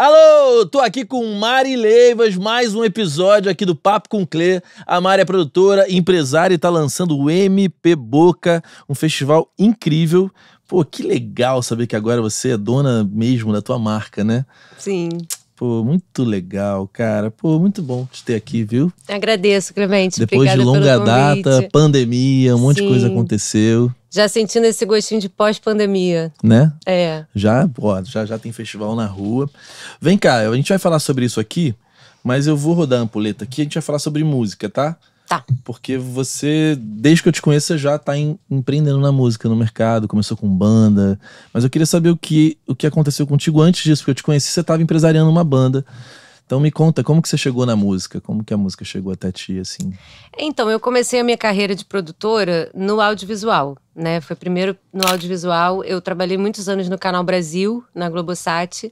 Alô, tô aqui com Mari Leivas, mais um episódio aqui do Papo com Clê. A Mari é produtora, empresária e tá lançando o MP Boca, um festival incrível. Pô, que legal saber que agora você é dona mesmo da tua marca, né? Sim. Pô, muito legal, cara. Pô, muito bom te ter aqui, viu? Agradeço, Clemente. Depois Obrigada de longa data, pandemia, um monte Sim. de coisa aconteceu. Já sentindo esse gostinho de pós-pandemia. Né? É. Já, pô já, já tem festival na rua. Vem cá, a gente vai falar sobre isso aqui, mas eu vou rodar a ampuleta aqui, a gente vai falar sobre música, tá? Tá. Porque você, desde que eu te conheço, já tá em, empreendendo na música, no mercado, começou com banda. Mas eu queria saber o que, o que aconteceu contigo antes disso, porque eu te conheci, você tava empresariando uma banda. Então me conta, como que você chegou na música? Como que a música chegou até ti, assim? Então, eu comecei a minha carreira de produtora no audiovisual, né? Foi primeiro no audiovisual, eu trabalhei muitos anos no Canal Brasil, na Globosat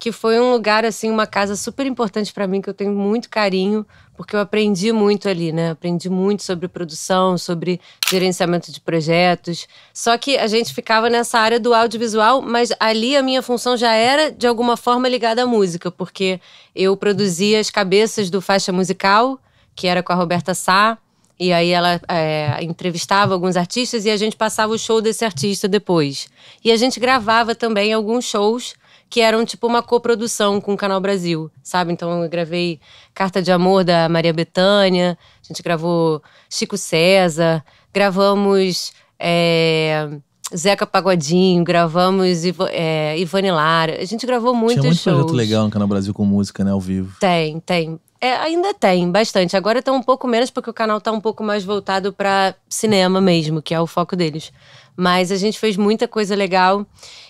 que foi um lugar assim, uma casa super importante para mim que eu tenho muito carinho, porque eu aprendi muito ali, né? Aprendi muito sobre produção, sobre gerenciamento de projetos. Só que a gente ficava nessa área do audiovisual, mas ali a minha função já era de alguma forma ligada à música, porque eu produzia as cabeças do faixa musical, que era com a Roberta Sá. E aí ela é, entrevistava alguns artistas e a gente passava o show desse artista depois. E a gente gravava também alguns shows que eram tipo uma coprodução com o Canal Brasil, sabe? Então eu gravei Carta de Amor da Maria Bethânia, a gente gravou Chico César, gravamos é, Zeca Pagodinho, gravamos Ivo, é, Ivone Lara. A gente gravou muitos Tinha muito shows. projeto legal no Canal Brasil com música, né, ao vivo. Tem, tem. É, ainda tem, bastante. Agora tá um pouco menos, porque o canal tá um pouco mais voltado para cinema mesmo, que é o foco deles. Mas a gente fez muita coisa legal.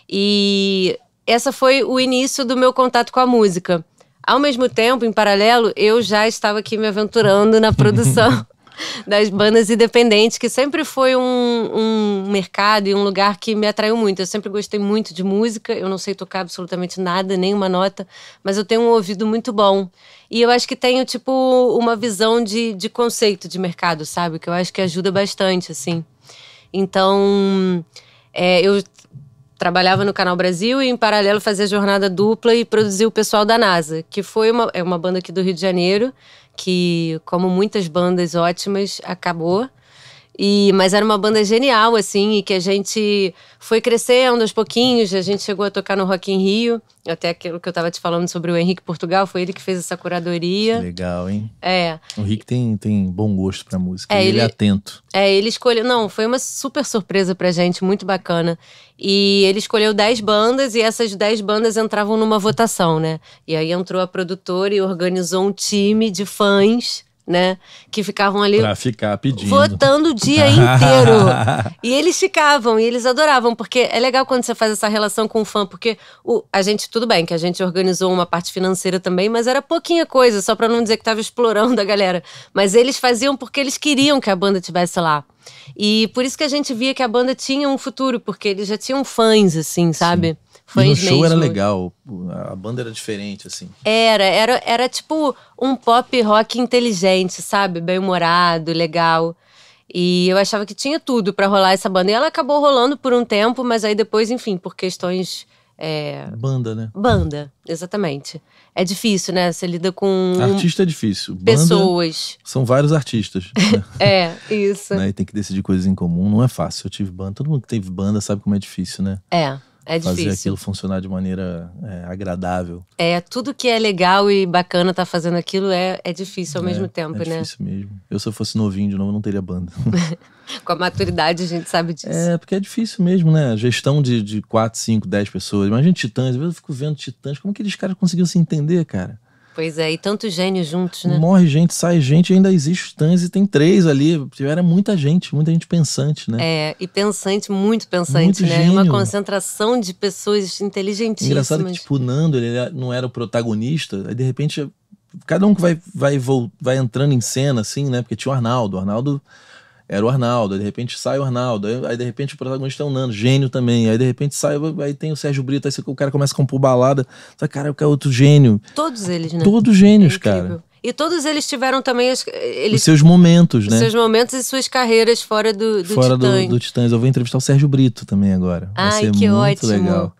E essa foi o início do meu contato com a música. Ao mesmo tempo, em paralelo, eu já estava aqui me aventurando na produção das bandas independentes, que sempre foi um, um, mercado e um lugar que me atraiu muito. Eu sempre gostei muito de música, eu não sei tocar absolutamente nada, nenhuma nota, mas eu tenho um ouvido muito bom. E eu acho que tenho, tipo, uma visão de, de conceito de mercado, sabe? Que eu acho que ajuda bastante, assim. Então. É, eu trabalhava no Canal Brasil e, em paralelo, fazia jornada dupla e produzia o pessoal da NASA, que foi uma, é uma banda aqui do Rio de Janeiro, que, como muitas bandas ótimas, acabou. E, mas era uma banda genial, assim, e que a gente foi crescendo aos pouquinhos. A gente chegou a tocar no Rock in Rio. Até aquilo que eu estava te falando sobre o Henrique Portugal, foi ele que fez essa curadoria. Que legal, hein? É. O Henrique tem, tem bom gosto pra música, é, ele, ele é atento. É, ele escolheu. Não, foi uma super surpresa pra gente, muito bacana. E ele escolheu 10 bandas e essas 10 bandas entravam numa votação, né? E aí entrou a produtora e organizou um time de fãs né? Que ficavam ali. Pra ficar pedindo. Votando o dia inteiro. e eles ficavam, e eles adoravam, porque é legal quando você faz essa relação com o fã, porque o, a gente, tudo bem, que a gente organizou uma parte financeira também, mas era pouquinha coisa, só pra não dizer que tava explorando a galera. Mas eles faziam porque eles queriam que a banda tivesse lá. E por isso que a gente via que a banda tinha um futuro, porque eles já tinham fãs, assim, sabe? Sim. Fãs e no show mesmo. era legal, a banda era diferente, assim. Era, era, era tipo um pop rock inteligente, sabe? Bem-humorado, legal. E eu achava que tinha tudo para rolar essa banda. E ela acabou rolando por um tempo, mas aí depois, enfim, por questões. É... Banda, né? Banda, exatamente. É difícil, né? Você lida com. Artista é difícil. Banda, pessoas. São vários artistas. Né? é, isso. Né? E tem que decidir coisas em comum. Não é fácil. Eu tive banda. Todo mundo que teve banda sabe como é difícil, né? É. É difícil. Fazer aquilo funcionar de maneira é, agradável. É, tudo que é legal e bacana tá fazendo aquilo é, é difícil ao é, mesmo é tempo, né? É difícil né? mesmo. Eu, se eu fosse novinho de novo, não teria banda. Com a maturidade, a gente sabe disso. É, porque é difícil mesmo, né? Gestão de, de 4, 5, 10 pessoas. Imagina Titãs. Às vezes eu fico vendo Titãs. Como que eles caras conseguiram se entender, cara? Pois é, e tantos gênios juntos, né? Morre gente, sai gente, ainda existe os Tans e tem três ali. Era muita gente, muita gente pensante, né? É, e pensante, muito pensante, muito né? Gênio. Uma concentração de pessoas inteligentíssimas. Engraçado que, tipo, o Nando, ele não era o protagonista, aí de repente cada um que vai, vai, vai entrando em cena, assim, né? Porque tinha o Arnaldo. O Arnaldo era o Arnaldo, aí de repente sai o Arnaldo, aí, de repente o protagonista é o Nando, gênio também, aí de repente sai, aí tem o Sérgio Brito, aí o cara começa a compor balada, cara, o cara é outro gênio. Todos eles, né? Todos gênios, é cara. E todos eles tiveram também os, eles, os seus momentos, né? Os seus momentos e suas carreiras fora do, do fora Titãs. Fora do, do Titãs. Eu vou entrevistar o Sérgio Brito também agora. Vai Ai, ser que muito ótimo. legal.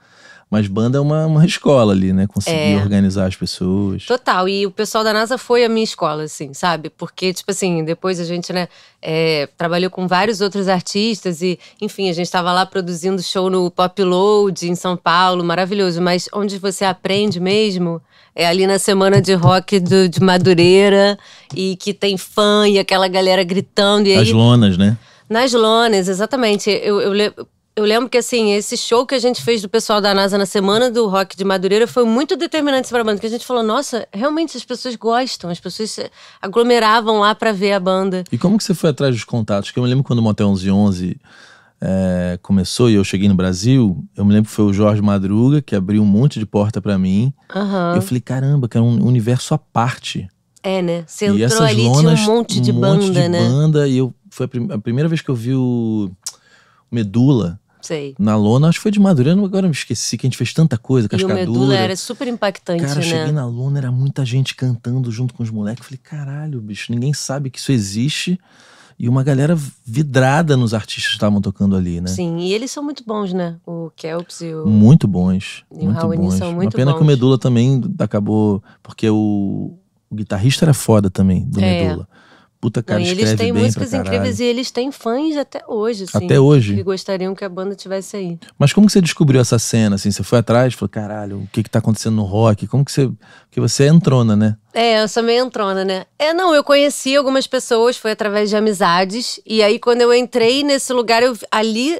Mas banda é uma, uma escola ali, né? Conseguir é. organizar as pessoas. Total. E o pessoal da NASA foi a minha escola, assim, sabe? Porque, tipo assim, depois a gente, né, é, trabalhou com vários outros artistas e, enfim, a gente estava lá produzindo show no Pop Load em São Paulo, maravilhoso. Mas onde você aprende mesmo é ali na semana de rock do, de Madureira e que tem fã e aquela galera gritando. E As aí, lonas, né? Nas lonas, exatamente. eu, lembro. Eu lembro que, assim, esse show que a gente fez do pessoal da NASA na semana do rock de Madureira foi muito determinante para a banda, porque a gente falou, nossa, realmente as pessoas gostam, as pessoas se aglomeravam lá para ver a banda. E como que você foi atrás dos contatos? Que eu me lembro quando o Motel 1111 é, eh, começou e eu cheguei no Brasil, eu me lembro que foi o Jorge Madruga que abriu um monte de porta para mim. Uhum. Eu falei, caramba, que era um universo à parte. É, né? Você e entrou ali, lonas, tinha um monte de um banda, monte de né? banda, e eu, foi a, prim a primeira vez que eu vi o medula. Sei. Na lona, acho que foi de madrugada, agora me esqueci que a gente fez tanta coisa, cascadura. E o Medula era super impactante, Cara, né? cheguei na lona, era muita gente cantando junto com os moleques. Falei, caralho, bicho, ninguém sabe que isso existe. E uma galera vidrada nos artistas que estavam tocando ali, né? Sim, e eles são muito bons, né? O Kelps e o... Muito bons, e muito o bons. são muito uma pena bons. que o Medula também acabou... Porque o, o guitarrista era foda também, do é. Medula puta cara, Não, eles têm músicas incríveis e eles têm fãs até hoje, assim, Até hoje. Que gostariam que a banda tivesse aí. Mas como que você descobriu essa cena, assim? Você foi atrás, falou, caralho, o que que tá acontecendo no rock? Como que você... Porque você é entrona, né? É, eu sou meio entrona, né? É, não, eu conheci algumas pessoas, foi através de amizades. E aí, quando eu entrei nesse lugar, eu ali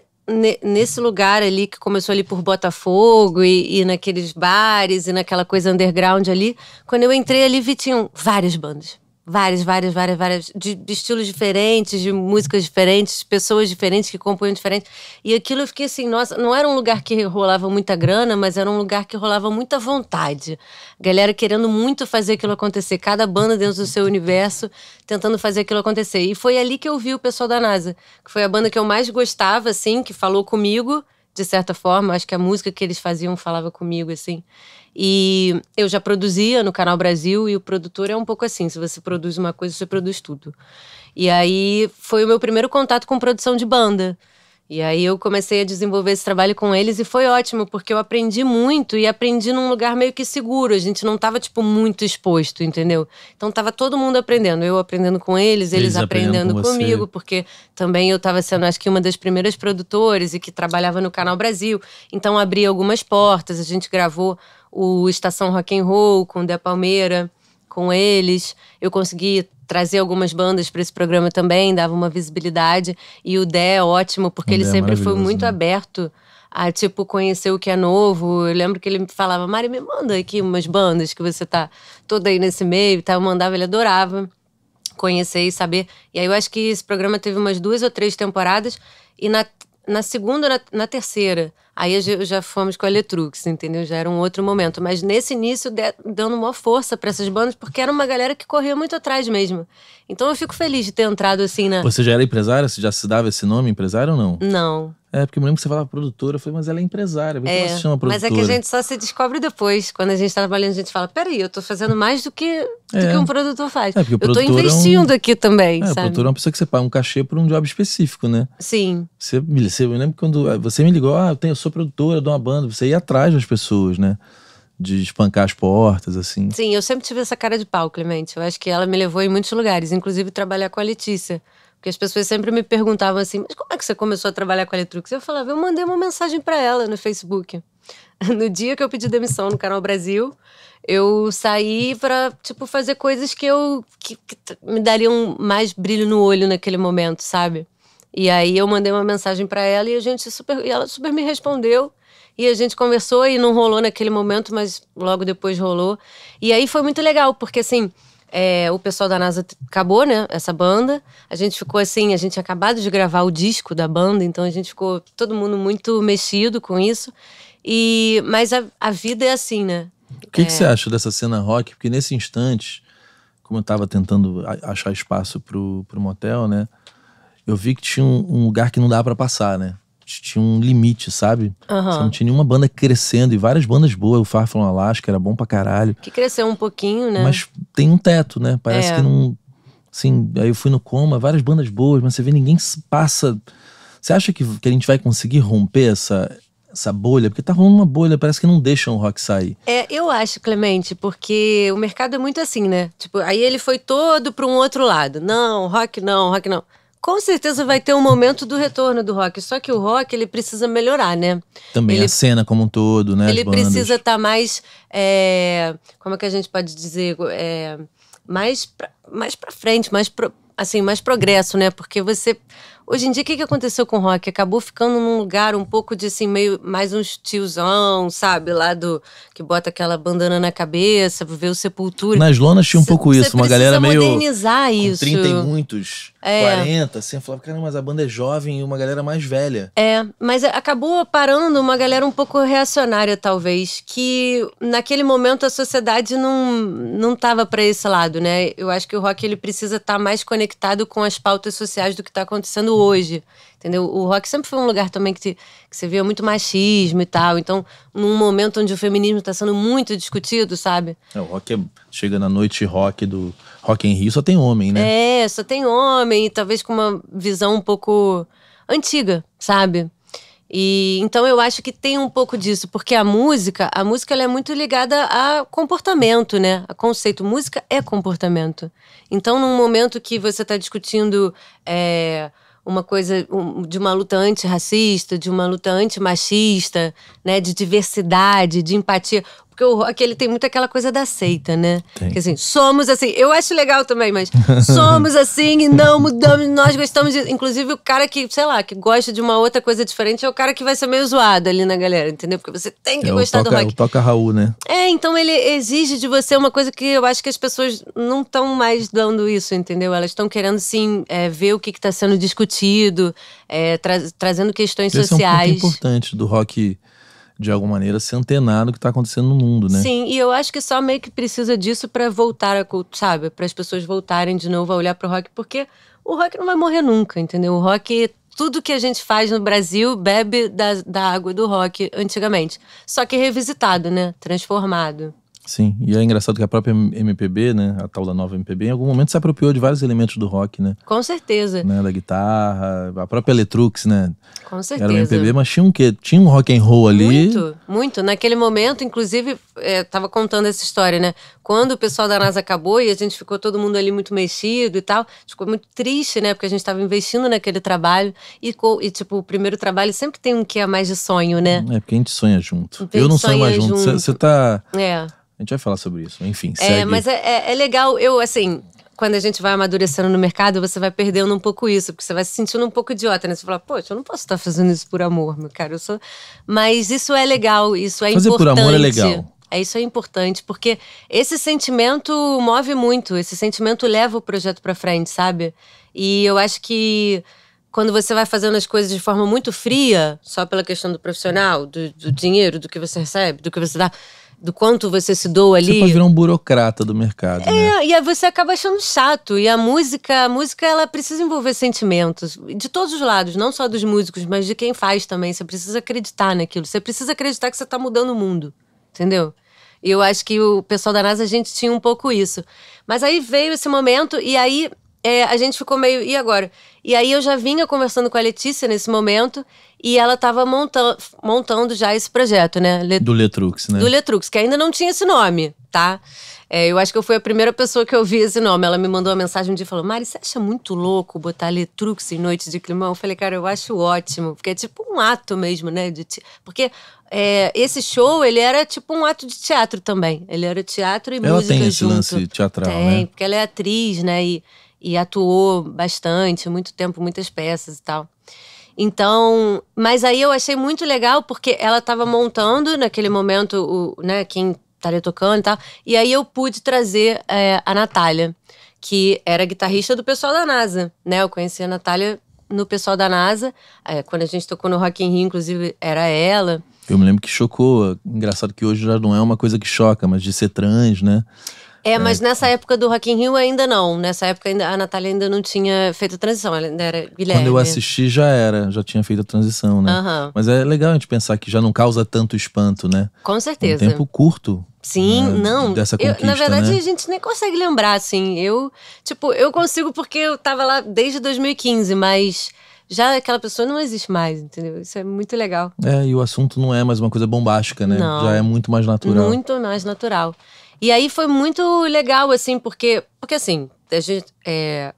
nesse lugar ali que começou ali por Botafogo e, e, naqueles bares e naquela coisa underground ali, quando eu entrei ali vi tinham várias bandas, Vários, vários, vários, vários. De, de, estilos diferentes, de músicas diferentes, pessoas diferentes que compunham diferentes. E aquilo eu fiquei assim, nossa, não era um lugar que rolava muita grana, mas era um lugar que rolava muita vontade. Galera querendo muito fazer aquilo acontecer, cada banda dentro do seu universo tentando fazer aquilo acontecer. E foi ali que eu vi o pessoal da NASA, que foi a banda que eu mais gostava, assim, que falou comigo, de certa forma. Acho que a música que eles faziam falava comigo, assim. E eu já produzia no Canal Brasil e o produtor é um pouco assim: se você produz uma coisa, você produz tudo. E aí foi o meu primeiro contato com produção de banda. E aí eu comecei a desenvolver esse trabalho com eles e foi ótimo, porque eu aprendi muito e aprendi num lugar meio que seguro. A gente não estava tipo, muito exposto, entendeu? Então tava todo mundo aprendendo. Eu aprendendo com eles, eles, eles aprendendo, com comigo, você. porque também eu estava sendo, acho que, uma das primeiras produtoras e que trabalhava no Canal Brasil. Então abri algumas portas, a gente gravou o Estação Rock and Roll com De Palmeira, com eles. Eu consegui trazer algumas bandas para esse programa também, dava uma visibilidade. E o Dé é ótimo, porque o ele é sempre foi muito né? aberto a, tipo, conhecer o que é novo. Eu lembro que ele me falava, Mari, me manda aqui umas bandas que você tá toda aí nesse meio, tá? Eu mandava, ele adorava conhecer e saber. E aí eu acho que esse programa teve umas duas ou três temporadas. E na na segunda, na, na terceira, aí já, já fomos com a Letrux, entendeu? Já era um outro momento. Mas nesse início, de, dando uma força para essas bandas, porque era uma galera que corria muito atrás mesmo. Então eu fico feliz de ter entrado assim na. Você já era empresária? Você já se dava esse nome, empresário ou não? Não. É, porque eu me lembro que você falava produtora, eu falei, mas ela é empresária, é, ela se chama produtora? Mas é que a gente só se descobre depois. Quando a gente está trabalhando, a gente fala, peraí, eu estou fazendo mais do que, é. que um produtor faz. É, eu estou investindo é um... aqui também, é, sabe? produtor é uma pessoa que você paga um cachê por um job específico, né? Sim. Você, você, eu me lembro quando eh, você me ligou, ah, eu, tenho, eu sou produtora de uma banda, você ia atrás das pessoas, né? de espancar as portas, assim. Sim, eu sempre tive essa cara de pau, Clemente. Eu acho que ela me levou em muitos lugares, inclusive trabalhar com a Letícia. Porque as pessoas sempre me perguntavam assim: mas como é que você começou a trabalhar com a Letrux? Eu falava: eu mandei uma mensagem para ela no Facebook. No dia que eu pedi demissão no Canal Brasil, eu saí para tipo, fazer coisas que eu que, que me dariam mais brilho no olho naquele momento, sabe? E aí eu mandei uma mensagem para ela e a gente super, e ela super me respondeu. E a gente conversou e não rolou naquele momento, mas logo depois rolou. E aí foi muito legal, porque assim. É, o pessoal da NASA acabou, né? Essa banda. A gente ficou assim, a gente tinha acabado de gravar o disco da banda, então a gente ficou todo mundo muito mexido com isso. E Mas a, a vida é assim, né? O que, é... que, você acha dessa cena rock? Porque nesse instante, como eu estava tentando achar espaço pro, pro motel, né? Eu vi que tinha um, um lugar que não dava para passar, né? tinha um limite, sabe? Uhum. Você não tinha nenhuma banda crescendo e várias bandas boas. O Farfalon Alaska era bom pra caralho. Que cresceu um pouquinho, né? Mas tem um teto, né? Parece é. que não. Assim, aí eu fui no Coma, várias bandas boas, mas você vê ninguém passa. Você acha que, que a gente vai conseguir romper essa, essa bolha? Porque tá rolando uma bolha, parece que não deixam o rock sair. É, eu acho, Clemente, porque o mercado é muito assim, né? Tipo, aí ele foi todo para um outro lado. Não, rock não, rock não. Com certeza vai ter um momento do retorno do rock, só que o rock ele precisa melhorar, né? Também ele, a cena como um todo, né? Ele precisa estar tá mais, é, como é que a gente pode dizer, é, mais pra, mais para frente, mais pro, assim mais progresso, né? Porque você Hoje em dia, o que, que aconteceu com o rock? Acabou ficando num lugar um pouco de assim, meio mais um tiozão, sabe? Lá do. que bota aquela bandana na cabeça, vê o sepultura. Nas lonas tinha um pouco cê, isso, cê uma galera meio. modernizar isso. 30 e muitos, é. 40, assim, eu falava, caramba, mas a banda é jovem e uma galera mais velha. É, mas acabou parando uma galera um pouco reacionária, talvez, que naquele momento a sociedade não, não tava para esse lado, né? Eu acho que o rock ele precisa estar tá mais conectado com as pautas sociais do que tá acontecendo hoje Uhum. hoje. Entendeu? O rock sempre foi um lugar também que, te, que você via muito machismo e tal. Então, num momento onde o feminismo está sendo muito discutido, sabe? É, o rock é, chega na noite rock do Rock em Rio, só tem homem, né? É, só tem homem, e talvez com uma visão um pouco antiga, sabe? E então eu acho que tem um pouco disso, porque a música, a música ela é muito ligada a comportamento, né? A conceito. Música é comportamento. Então, num momento que você está discutindo é, uma coisa de uma luta antirracista, de uma luta antimachista, né, de diversidade, de empatia porque o rock ele tem muito aquela coisa da seita, né? Que assim, somos assim. Eu acho legal também, mas somos assim e não mudamos. Nós gostamos de. Inclusive, o cara que, sei lá, que gosta de uma outra coisa diferente é o cara que vai ser meio zoado ali na galera, entendeu? Porque você tem que é, gostar toca, do rock. toca Raul, né? É, então ele exige de você uma coisa que eu acho que as pessoas não estão mais dando isso, entendeu? Elas estão querendo, sim, é, ver o que está sendo discutido, é, tra trazendo questões Esse sociais. É um ponto importante do rock de alguma maneira, se antenar no que está acontecendo no mundo, né? Sim, e eu acho que só meio que precisa disso para voltar a cultura, sabe? Para as pessoas voltarem de novo a olhar para o rock, porque o rock não vai morrer nunca, entendeu? O rock, tudo que a gente faz no Brasil bebe da, da água do rock antigamente, só que revisitado, né? Transformado. Sim, e é engraçado que a própria MPB, né, a tal da nova MPB, em algum momento se apropriou de vários elementos do rock, né? Com certeza. Né, da guitarra, a própria Letrux, né? Com certeza. Era uma MPB, mas tinha um quê? Tinha um rock and roll ali. Muito, muito. Naquele momento, inclusive, é, tava contando essa história, né? Quando o pessoal da NASA acabou e a gente ficou todo mundo ali muito mexido e tal, ficou muito triste, né? Porque a gente estava investindo naquele trabalho e, e, tipo, o primeiro trabalho sempre tem um que é mais de sonho, né? É, porque a gente sonha junto. Eu não sonho mais junto. Você tá... É. A gente vai falar sobre isso, enfim. É, segue. É, mas é, é legal, eu assim, quando a gente vai amadurecendo no mercado, você vai perdendo um pouco isso, porque você vai se sentindo um pouco idiota, né? Você fala, poxa, eu não posso estar fazendo isso por amor, meu cara. Eu sou... Mas isso é legal, isso é Fazer importante. Fazer por amor é legal. É, isso é importante, porque esse sentimento move muito, esse sentimento leva o projeto para frente, sabe? E eu acho que quando você vai fazendo as coisas de forma muito fria, só pela questão do profissional, do, do dinheiro, do que você recebe, do que você dá, do quanto você se doa é ali. Você pode virar um burocrata do mercado. É, né? e você acaba achando chato. E a música, a música, ela precisa envolver sentimentos de todos os lados, não só dos músicos, mas de quem faz também. Você precisa acreditar naquilo. Você precisa acreditar que você está mudando o mundo, entendeu? E eu acho que o pessoal da NASA a gente tinha um pouco isso. Mas aí veio esse momento e aí é, a gente ficou meio. E agora? E aí eu já vinha conversando com a Letícia nesse momento e ela estava monta montando já esse projeto, né? Le... Do Letrux, né? Do Letrux, que ainda não tinha esse nome, tá? É, eu acho que eu fui a primeira pessoa que eu vi esse nome. Ela me mandou uma mensagem um dia e falou: Mari, você acha muito louco botar Letrux em Noite de Climão? Eu falei, cara, eu acho ótimo. Porque é tipo um ato mesmo, né? De Porque é, esse show, ele era tipo um ato de teatro também. Ele era teatro e ela música. Ela tem esse junto. lance teatral, tem, né? Tem, porque ela é atriz, né? E e atuou bastante, muito tempo, muitas peças e tal. Então, mas aí eu achei muito legal porque ela estava montando naquele momento, o, né, quem estaria tocando e tal. E aí eu pude trazer é, a Natália, que era guitarrista do pessoal da NASA, né? Eu conheci a Natália no pessoal da NASA. É, quando a gente tocou no Rock in Rio, inclusive, era ela. Eu me lembro que chocou. Engraçado que hoje já não é uma coisa que choca, mas de ser trans, né? É, mas é. nessa época do Rock in Rio ainda não. Nessa época a Natália ainda não tinha feito a transição, ela ainda era Guilherme. Quando eu assisti já era, já tinha feito a transição, né? Uhum. Mas é legal a gente pensar que já não causa tanto espanto, né? Com certeza. Um tempo curto. Sim, né? não. Dessa eu, na verdade, né? a gente nem consegue lembrar, assim. Eu, tipo, eu consigo porque eu tava lá desde 2015, mas já aquela pessoa não existe mais, entendeu? Isso é muito legal. É, e o assunto não é mais uma coisa bombástica, né? Não, já é muito mais natural. Muito mais natural. E aí foi muito legal, assim, porque. Porque assim, a gente. É,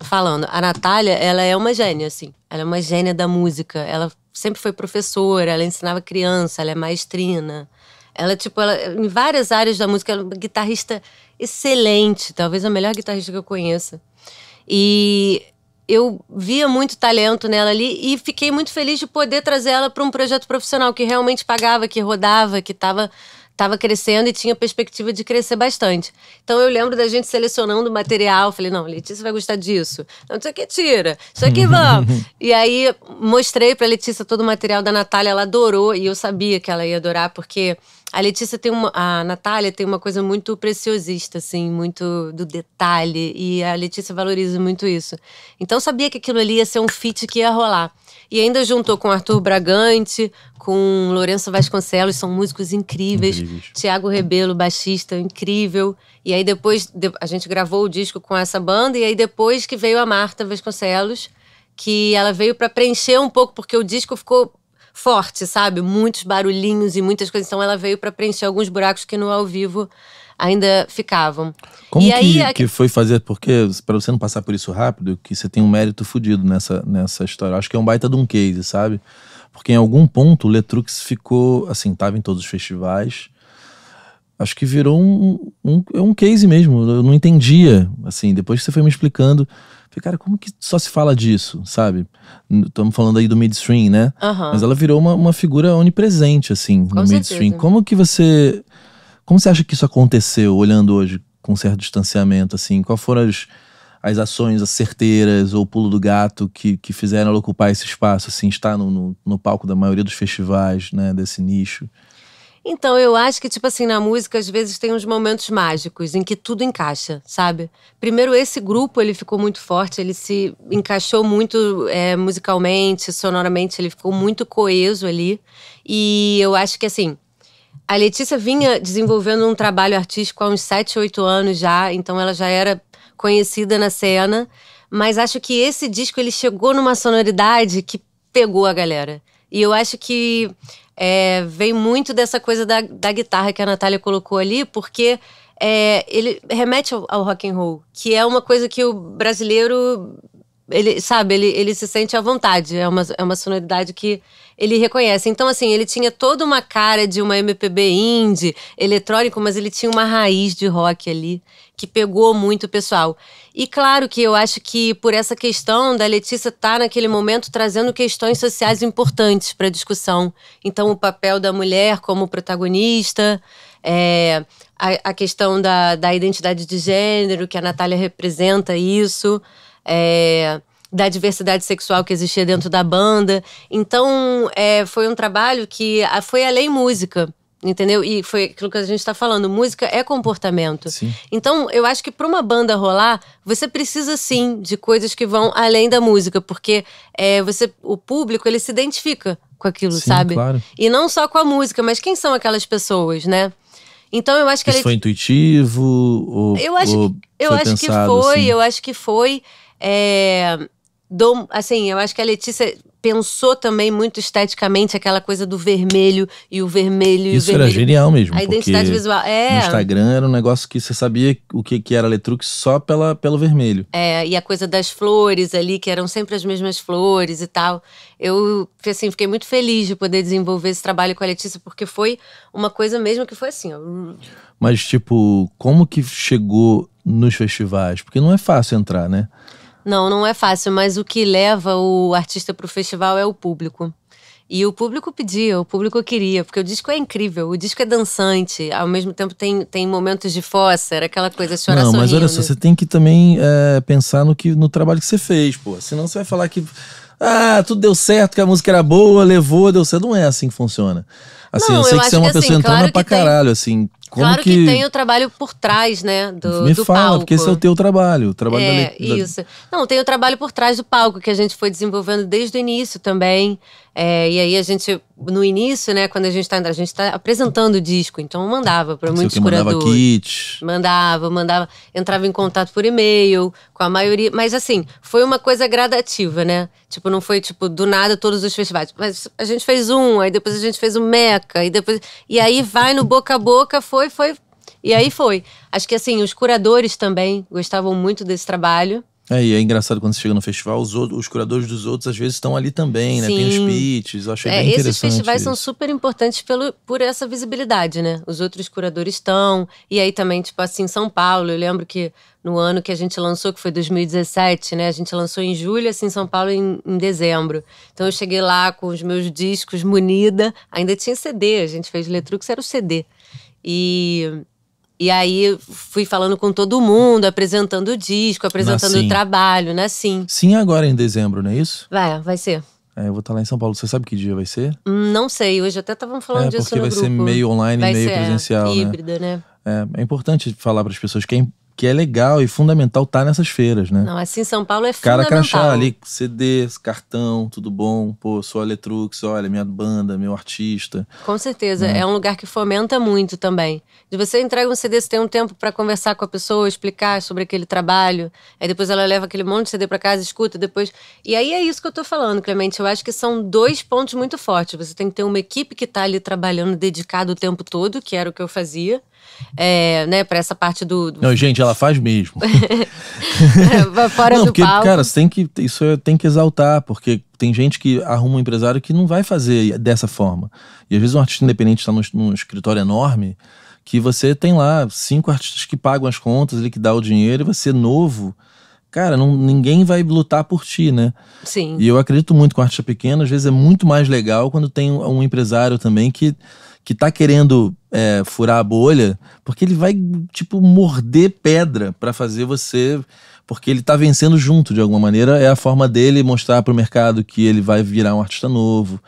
falando, a Natália, ela é uma gênia, assim. Ela é uma gênia da música. Ela sempre foi professora, ela ensinava criança, ela é maestrina. Ela, tipo, ela, em várias áreas da música, ela é uma guitarrista excelente, talvez a melhor guitarrista que eu conheça. E eu via muito talento nela ali e fiquei muito feliz de poder trazer ela para um projeto profissional que realmente pagava, que rodava, que estava estava crescendo e tinha perspectiva de crescer bastante. Então eu lembro da gente selecionando material, falei, não, Letícia vai gostar disso. Não, isso aqui é tira, isso aqui vamos. e aí mostrei para Letícia todo o material da Natália, ela adorou e eu sabia que ela ia adorar porque a Letícia tem uma. A Natália tem uma coisa muito preciosista, assim, muito do detalhe. E a Letícia valoriza muito isso. Então sabia que aquilo ali ia ser um fit que ia rolar. E ainda juntou com Arthur Bragante, com Lourenço Vasconcelos, são músicos incríveis. incríveis. Tiago Rebelo, baixista, incrível. E aí depois a gente gravou o disco com essa banda, e aí depois que veio a Marta Vasconcelos, que ela veio para preencher um pouco, porque o disco ficou forte, sabe? Muitos barulhinhos e muitas coisas. Então ela veio para preencher alguns buracos que no ao vivo ainda ficavam. Como e que, aí, que foi fazer? Porque para você não passar por isso rápido, que você tem um mérito fodido nessa, nessa história. Acho que é um baita de um case, sabe? Porque em algum ponto o Letrux ficou, assim, tava em todos os festivais. Acho que virou um, um, um é case mesmo. Eu não entendia, assim, depois que você foi me explicando cara, como que só se fala disso, sabe? Estamos falando aí do midstream, né? Uhum. Mas ela virou uma, uma figura onipresente, assim, Com no certeza. midstream. Como que você como você acha que isso aconteceu, olhando hoje com certo distanciamento, assim? Quais foram as, as ações as certeiras ou o pulo do gato que, que fizeram ela ocupar esse espaço, assim, estar no, no, no palco da maioria dos festivais, né, desse nicho? Então, eu acho que, tipo assim, na música, às vezes tem uns momentos mágicos em que tudo encaixa, sabe? Primeiro, esse grupo, ele ficou muito forte, ele se encaixou muito é, musicalmente, sonoramente, ele ficou muito coeso ali. E eu acho que, assim, a Letícia vinha desenvolvendo um trabalho artístico há uns 7, 8 anos já, então ela já era conhecida na cena, mas acho que esse disco ele chegou numa sonoridade que pegou a galera. E eu acho que é, vem muito dessa coisa da, da guitarra que a Natália colocou ali, porque é, ele remete ao, ao rock and roll, que é uma coisa que o brasileiro, ele sabe, ele, ele se sente à vontade. É uma, é uma sonoridade que ele reconhece. Então, assim, ele tinha toda uma cara de uma MPB indie, eletrônico, mas ele tinha uma raiz de rock ali que pegou muito o pessoal. E claro que eu acho que por essa questão da Letícia estar tá, naquele momento trazendo questões sociais importantes para discussão. Então, o papel da mulher como protagonista, é, a, a, questão da, da identidade de gênero, que a Natália representa isso. É, da diversidade sexual que existia dentro da banda. Então, é, foi um trabalho que ah, foi além música. Entendeu? E foi aquilo que a gente está falando: música é comportamento. Sim. Então, eu acho que para uma banda rolar, você precisa sim de coisas que vão além da música, porque é, você, o público ele se identifica com aquilo, sim, sabe? Claro. E não só com a música, mas quem são aquelas pessoas, né? Então eu acho que Isso ela... foi intuitivo? Ou, eu acho, ou eu, acho pensado, que foi, assim? eu acho que foi, eu acho que foi dou. Assim, eu acho que a Letícia pensou também muito esteticamente aquela coisa do vermelho e o vermelho Isso e o vermelho. era genial mesmo. A identidade visual. É. No Instagram era um negócio que você sabia o que, que era Letrux só pela, pelo vermelho. É, e a coisa das flores ali, que eram sempre as mesmas flores e tal. Eu, assim, fiquei muito feliz de poder desenvolver esse trabalho com a Letícia, porque foi uma coisa mesmo que foi assim, ó. Hum. Mas, tipo, como que chegou nos festivais? Porque não é fácil entrar, né? Não, não é fácil, mas o que leva o artista para o festival é o público. E o público pedia, o público queria, porque o disco é incrível, o disco é dançante, ao mesmo tempo tem, tem momentos de fósforo, aquela coisa, chorar Não, mas sorrindo. olha só, você tem que também é, pensar no, que, no trabalho que você fez, pô. Senão você vai falar que ah, tudo deu certo, que a música era boa, levou, deu certo. Não é assim que funciona. Assim, não, eu sei eu que você é uma pessoa assim, entrona claro pra tem... caralho, assim, como claro que... que... tem o trabalho por trás, né? Do, Me do fala, palco. porque esse é o teu trabalho. O trabalho é, da... isso. Não, tem o trabalho por trás do palco, que a gente foi desenvolvendo desde o início também. É, e aí a gente, no início, né, quando a gente tá, a gente tá apresentando o disco, então mandava para muitos curadores. Mandava kit. Mandava, mandava, entrava em contato por e-mail com a maioria. Mas assim, foi uma coisa gradativa, né? Tipo, não foi tipo do nada todos os festivais. Mas a gente fez um, aí depois a gente fez o Meca, e depois. E aí vai no boca a boca, foi foi, foi. E aí foi. Acho que assim, os curadores também gostavam muito desse trabalho. É, e é engraçado quando você chega no festival, os, outros, os curadores dos outros às vezes estão ali também, né? Sim. Tem os pitches, achei é, bem interessante. Esses festivais isso. são super importantes pelo, por essa visibilidade, né? Os outros curadores estão. E aí também, tipo assim, São Paulo, eu lembro que no ano que a gente lançou, que foi 2017, né? A gente lançou em julho, assim, em São Paulo, em, em dezembro. Então eu cheguei lá com os meus discos munida, ainda tinha CD, a gente fez Letrux, era o CD. E, e aí fui falando com todo mundo, apresentando o disco, apresentando o trabalho, né? Sim. Sim, agora em dezembro, não é isso? Vai, vai ser. É, eu vou estar tá lá em São Paulo. Você sabe que dia vai ser? Hum, não sei. Hoje até estavam falando é, disso no grupo. porque vai ser meio online, vai meio ser, é, presencial. Híbrida, né? né? É, é importante falar para as pessoas que que é legal e fundamental estar tá nessas feiras, né? Não, assim São Paulo é fundamental. Cara crachá ali, CD, cartão, tudo bom. Pô, sou a Letrux, olha, minha banda, meu artista. Com certeza, né? é um lugar que fomenta muito também. De você entrega um CD, você tem um tempo para conversar com a pessoa, explicar sobre aquele trabalho. Aí depois ela leva aquele monte de CD para casa, escuta depois. E aí é isso que eu tô falando, Clemente. Eu acho que são dois pontos muito fortes. Você tem que ter uma equipe que tá ali trabalhando dedicado o tempo todo, que era o que eu fazia é, né, para essa parte do, do, Não, gente, ela faz mesmo. Fora não, do porque, palco. cara, tem que, isso é, tem que exaltar, porque tem gente que arruma um empresário que não vai fazer dessa forma. E às vezes um artista independente está num, num escritório enorme que você tem lá cinco artistas que pagam as contas, ele que dá o dinheiro, e você novo cara, não, ninguém vai lutar por ti, né? Sim. E eu acredito muito com artista pequena, às vezes é muito mais legal quando tem um empresário também que que tá querendo é, furar a bolha, porque ele vai, tipo, morder pedra para fazer você. Porque ele tá vencendo junto, de alguma maneira. É a forma dele mostrar para o mercado que ele vai virar um artista novo.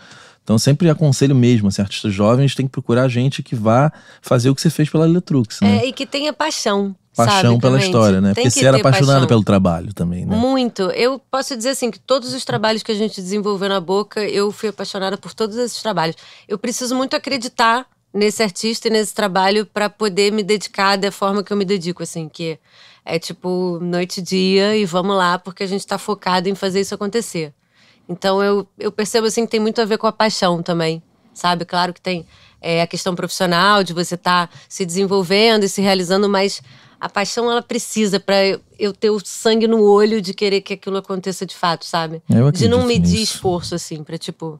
Então, sempre aconselho mesmo, assim, artistas jovens têm que procurar gente que vá fazer o que você fez pela Letrux. Né? É, e que tenha paixão paixão Sabe, pela história, né? Tem Porque você era apaixonada paixão. pelo trabalho também, né? Muito. Eu posso dizer assim que todos os trabalhos que a gente desenvolveu na boca, eu fui apaixonada por todos esses trabalhos. Eu preciso muito acreditar nesse artista e nesse trabalho para poder me dedicar da forma que eu me dedico, assim, que é tipo noite e dia e vamos lá, porque a gente está focado em fazer isso acontecer. Então eu, eu percebo assim que tem muito a ver com a paixão também, sabe? Claro que tem é, a questão profissional de você estar tá se desenvolvendo e se realizando, mas a paixão ela precisa para eu ter o sangue no olho de querer que aquilo aconteça de fato, sabe? de não medir nisso. esforço, assim, pra tipo.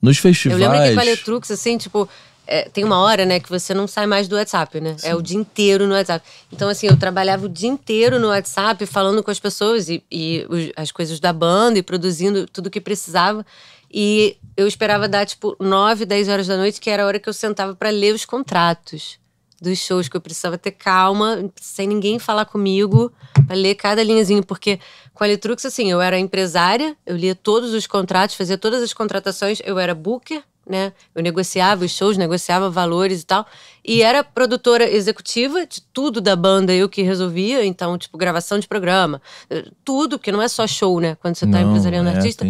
Nos festivais. Eu lembro que com a assim, tipo. É, tem uma hora, né, que você não sai mais do WhatsApp, né? Sim. É o dia inteiro no WhatsApp. Então, assim, eu trabalhava o dia inteiro no WhatsApp, falando com as pessoas e, e os, as coisas da banda e produzindo tudo que precisava. E eu esperava dar, tipo, 9, 10 horas da noite, que era a hora que eu sentava para ler os contratos dos shows que eu precisava ter calma, sem ninguém falar comigo, para ler cada linhazinho, porque com a Letrux, assim, eu era empresária, eu lia todos os contratos, fazia todas as contratações, eu era booker, né? Eu negociava os shows, negociava valores e tal, e era produtora executiva de tudo da banda, eu que resolvia, então, tipo, gravação de programa, tudo, porque não é só show, né? Quando você tá empresariando é, artista.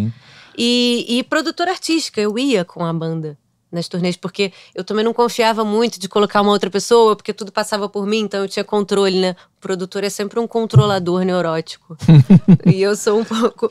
E, e produtora artística, eu ia com a banda nas turnês, porque eu também não confiava muito de colocar uma outra pessoa, porque tudo passava por mim, então eu tinha controle, né? O produtor é sempre um controlador neurótico. e eu sou um pouco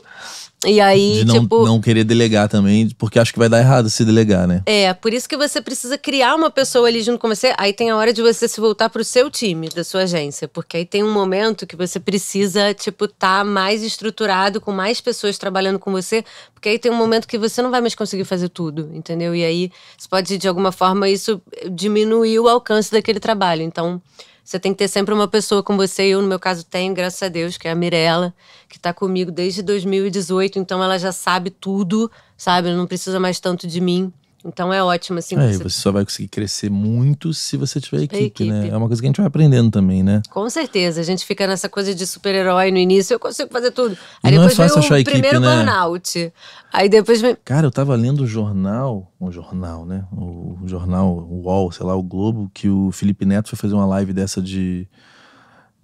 e aí, de não, tipo. Não querer delegar também, porque acho que vai dar errado se delegar, né? É, por isso que você precisa criar uma pessoa ali junto com você. Aí tem a hora de você se voltar pro seu time, da sua agência. Porque aí tem um momento que você precisa, tipo, tá mais estruturado, com mais pessoas trabalhando com você. Porque aí tem um momento que você não vai mais conseguir fazer tudo, entendeu? E aí, você pode, de alguma forma, isso diminuir o alcance daquele trabalho. Então. Você tem que ter sempre uma pessoa com você. Eu, no meu caso, tenho, graças a Deus, que é a Mirella, que está comigo desde 2018. Então ela já sabe tudo, sabe? Não precisa mais tanto de mim. Então é ótimo, assim. É, você... você... só vai conseguir crescer muito se você tiver equipe, equipe, né? É uma coisa que a gente vai aprendendo também, né? Com certeza. A gente fica nessa coisa de super-herói no início, eu consigo fazer tudo. Aí é depois é vem o equipe, primeiro né? burnout. Aí depois vem... Cara, eu tava lendo o jornal, um jornal, né? O, jornal o UOL, sei lá, o Globo, que o Felipe Neto foi fazer uma live dessa de.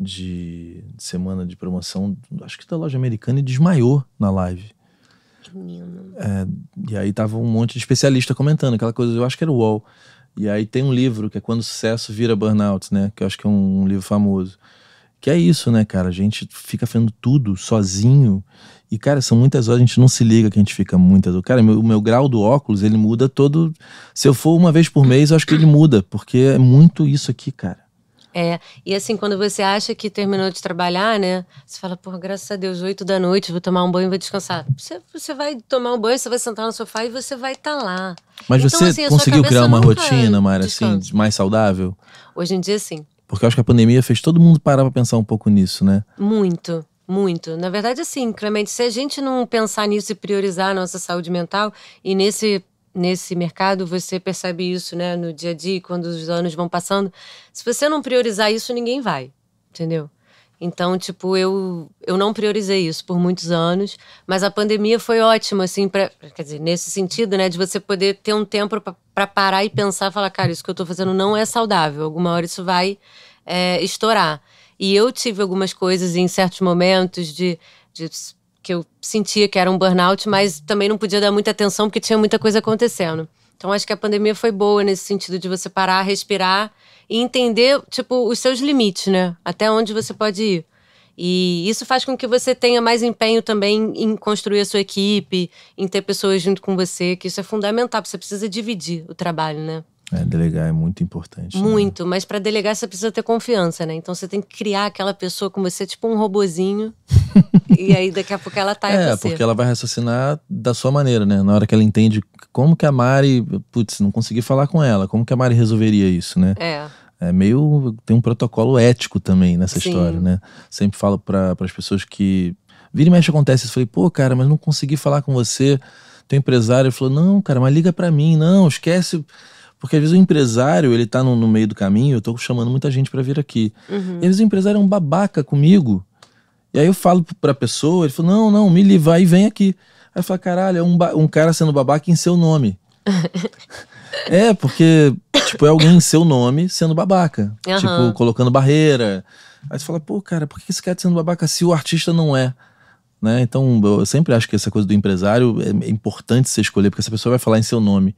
De semana de promoção, acho que da loja americana, e desmaiou na live. É, e aí tava um monte de especialista comentando aquela coisa, eu acho que era o UOL. E aí tem um livro que é Quando o Sucesso Vira Burnout, né? Que eu acho que é um, um livro famoso. Que é isso, né, cara? A gente fica fazendo tudo sozinho. E, cara, são muitas horas, a gente não se liga que a gente fica muitas horas. Cara, o meu, meu, grau do óculos, ele muda todo. Se eu for uma vez por mês, eu acho que ele muda, porque é muito isso aqui, cara. É, e assim, quando você acha que terminou de trabalhar, né? Você fala, pô, graças a Deus, oito da noite, vou tomar um banho e vou descansar. Você, você vai tomar um banho, você vai sentar no sofá e você vai estar tá lá. Mas então, você assim, conseguiu criar uma rotina, Mara, assim, mais saudável? Hoje em dia, sim. Porque eu acho que a pandemia fez todo mundo parar pra pensar um pouco nisso, né? Muito. Muito. Na verdade, assim, Clemente, se a gente não pensar nisso e priorizar a nossa saúde mental, e nesse nesse mercado, você percebe isso, né, no dia a dia, quando os anos vão passando. Se você não priorizar isso, ninguém vai, entendeu? Então, tipo, eu, eu não priorizei isso por muitos anos, mas a pandemia foi ótima, assim, pra, quer dizer, nesse sentido, né, de você poder ter um tempo para parar e pensar, falar, cara, isso que eu estou fazendo não é saudável, alguma hora isso vai é, estourar. E eu tive algumas coisas em certos momentos de, de que eu sentia que era um burnout, mas também não podia dar muita atenção porque tinha muita coisa acontecendo. Então acho que a pandemia foi boa nesse sentido de você parar, respirar e entender, tipo, os seus limites, né? Até onde você pode ir. E isso faz com que você tenha mais empenho também em construir a sua equipe, em ter pessoas junto com você, que isso é fundamental, você precisa dividir o trabalho, né? É, delegar é muito importante. Né? Muito, né? mas para delegar você precisa ter confiança, né? Então você tem que criar aquela pessoa com você, tipo um robozinho. e aí daqui a pouco ela tá É, porque ela vai raciocinar da sua maneira, né? Na hora que ela entende como que a Mari, putz, não consegui falar com ela, como que a Mari resolveria isso, né? É. É meio tem um protocolo ético também nessa Sim. história, né? Sempre falo para as pessoas que vira e mexe acontece, eu falei, pô, cara, mas não consegui falar com você. Teu empresário falou: "Não, cara, mas liga para mim, não, esquece porque às vezes o empresário, ele tá no, no meio do caminho, eu tô chamando muita gente para vir aqui. Uhum. E às vezes o empresário é um babaca comigo. E aí eu falo pra pessoa, ele fala, não, não, me livra e vem aqui. Aí eu falo, caralho, é um, um cara sendo babaca em seu nome. é, porque, tipo, é alguém em seu nome sendo babaca. Uhum. Tipo, colocando barreira. Aí você fala, pô, cara, por que esse cara tá sendo babaca se o artista não é? Né? Então, eu sempre acho que essa coisa do empresário é, é importante você escolher, porque essa pessoa vai falar em seu nome.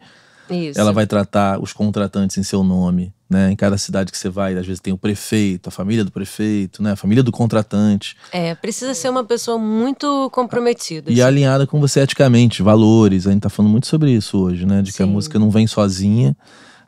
Isso. Ela vai tratar os contratantes em seu nome, né? Em cada cidade que você vai, às vezes tem o prefeito, a família do prefeito, né? A família do contratante. É, precisa ser uma pessoa muito comprometida. E assim. alinhada com você eticamente, valores. A gente tá falando muito sobre isso hoje, né? De que Sim. a música não vem sozinha,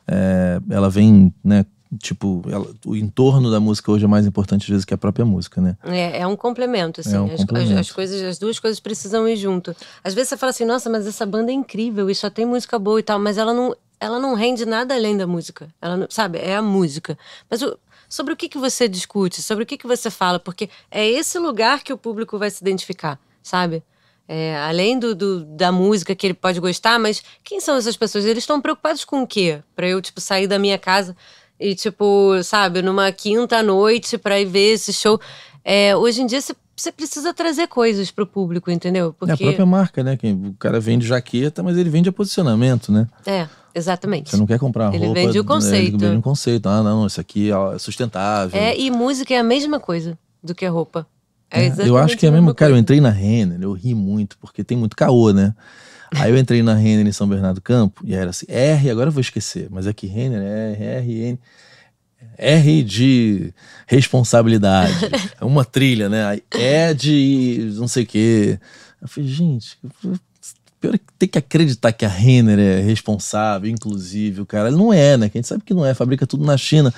é, ela vem, né? tipo, ela, o entorno da música hoje é mais importante às vezes que a própria música, né? É, é um complemento, assim. É um as, complemento. As, as, coisas, as duas coisas precisam ir junto. Às vezes você fala assim, nossa, mas essa banda é incrível e só tem música boa e tal, mas ela não, ela não rende nada além da música. Ela não, sabe, é a música. Mas o, sobre o que, que você discute, sobre o que, que você fala, porque é esse lugar que o público vai se identificar, sabe? É, além do, do, da música que ele pode gostar, mas quem são essas pessoas? Eles estão preocupados com o quê? Para eu, tipo, sair da minha casa. E, tipo, sabe, numa quinta noite pra ir ver esse show. É, hoje em dia você precisa trazer coisas pro público, entendeu? Porque... É a própria marca, né? O cara vende jaqueta, mas ele vende a posicionamento, né? É. Exatamente. Você não quer comprar roupa. É, ele vende o conceito. Ele vende um conceito. Ah, não, isso aqui é sustentável. É, e música é a mesma coisa do que a roupa. É é, eu acho que é mesmo. Cara, eu entrei na Renner, eu ri muito, porque tem muito caô, né? Aí eu entrei na Renner em São Bernardo Campo e era assim, R, agora eu vou esquecer, mas é que Renner é R, R, N. R de responsabilidade, é uma trilha, né? É de não sei o quê. Eu falei, gente, pior é que tem que acreditar que a Renner é responsável, inclusive, o cara. Ele não é, né? Que a gente sabe que não é, fabrica tudo na China.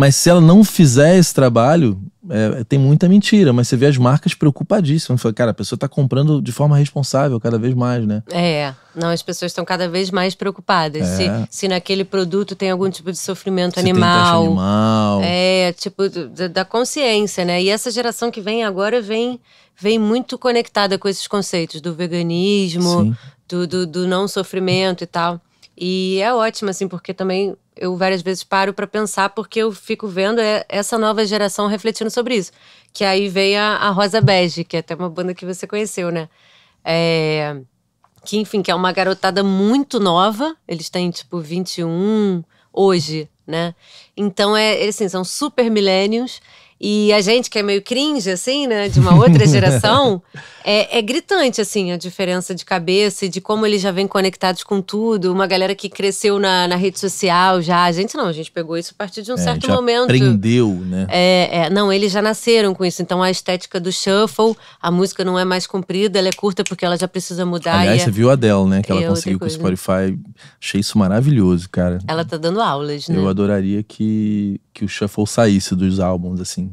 Mas se ela não fizer esse trabalho, é, tem muita mentira, mas você vê as marcas preocupadíssimas. Fala, cara, a pessoa está comprando de forma responsável cada vez mais, né? É, não, as pessoas estão cada vez mais preocupadas. É. Se, se naquele produto tem algum tipo de sofrimento se animal. Tem animal. É, tipo, da, da consciência, né? E essa geração que vem agora vem, vem muito conectada com esses conceitos do veganismo, do, do, do não sofrimento e tal. E é ótimo, assim, porque também eu várias vezes paro para pensar porque eu fico vendo é, essa nova geração refletindo sobre isso. Que aí vem a, Rosa Bege, que é até uma banda que você conheceu, né? É, que, enfim, que é uma garotada muito nova. Eles têm, tipo, 21 hoje, né? Então, é, assim, são super milênios e a gente que é meio cringe, assim, né, de uma outra geração, é, é, gritante, assim, a diferença de cabeça e de como eles já vêm conectados com tudo. Uma galera que cresceu na, na rede social já. A gente não, a gente pegou isso a partir de um é, certo momento. Aprendeu, né? É, é, não, eles já nasceram com isso. Então a estética do shuffle, a música não é mais comprida, ela é curta porque ela já precisa mudar. Aliás, você é viu a Adele, né, que ela é conseguiu com o Spotify. Achei isso maravilhoso, cara. Ela tá dando aulas, né? Eu adoraria que, que o shuffle saísse dos álbuns, assim.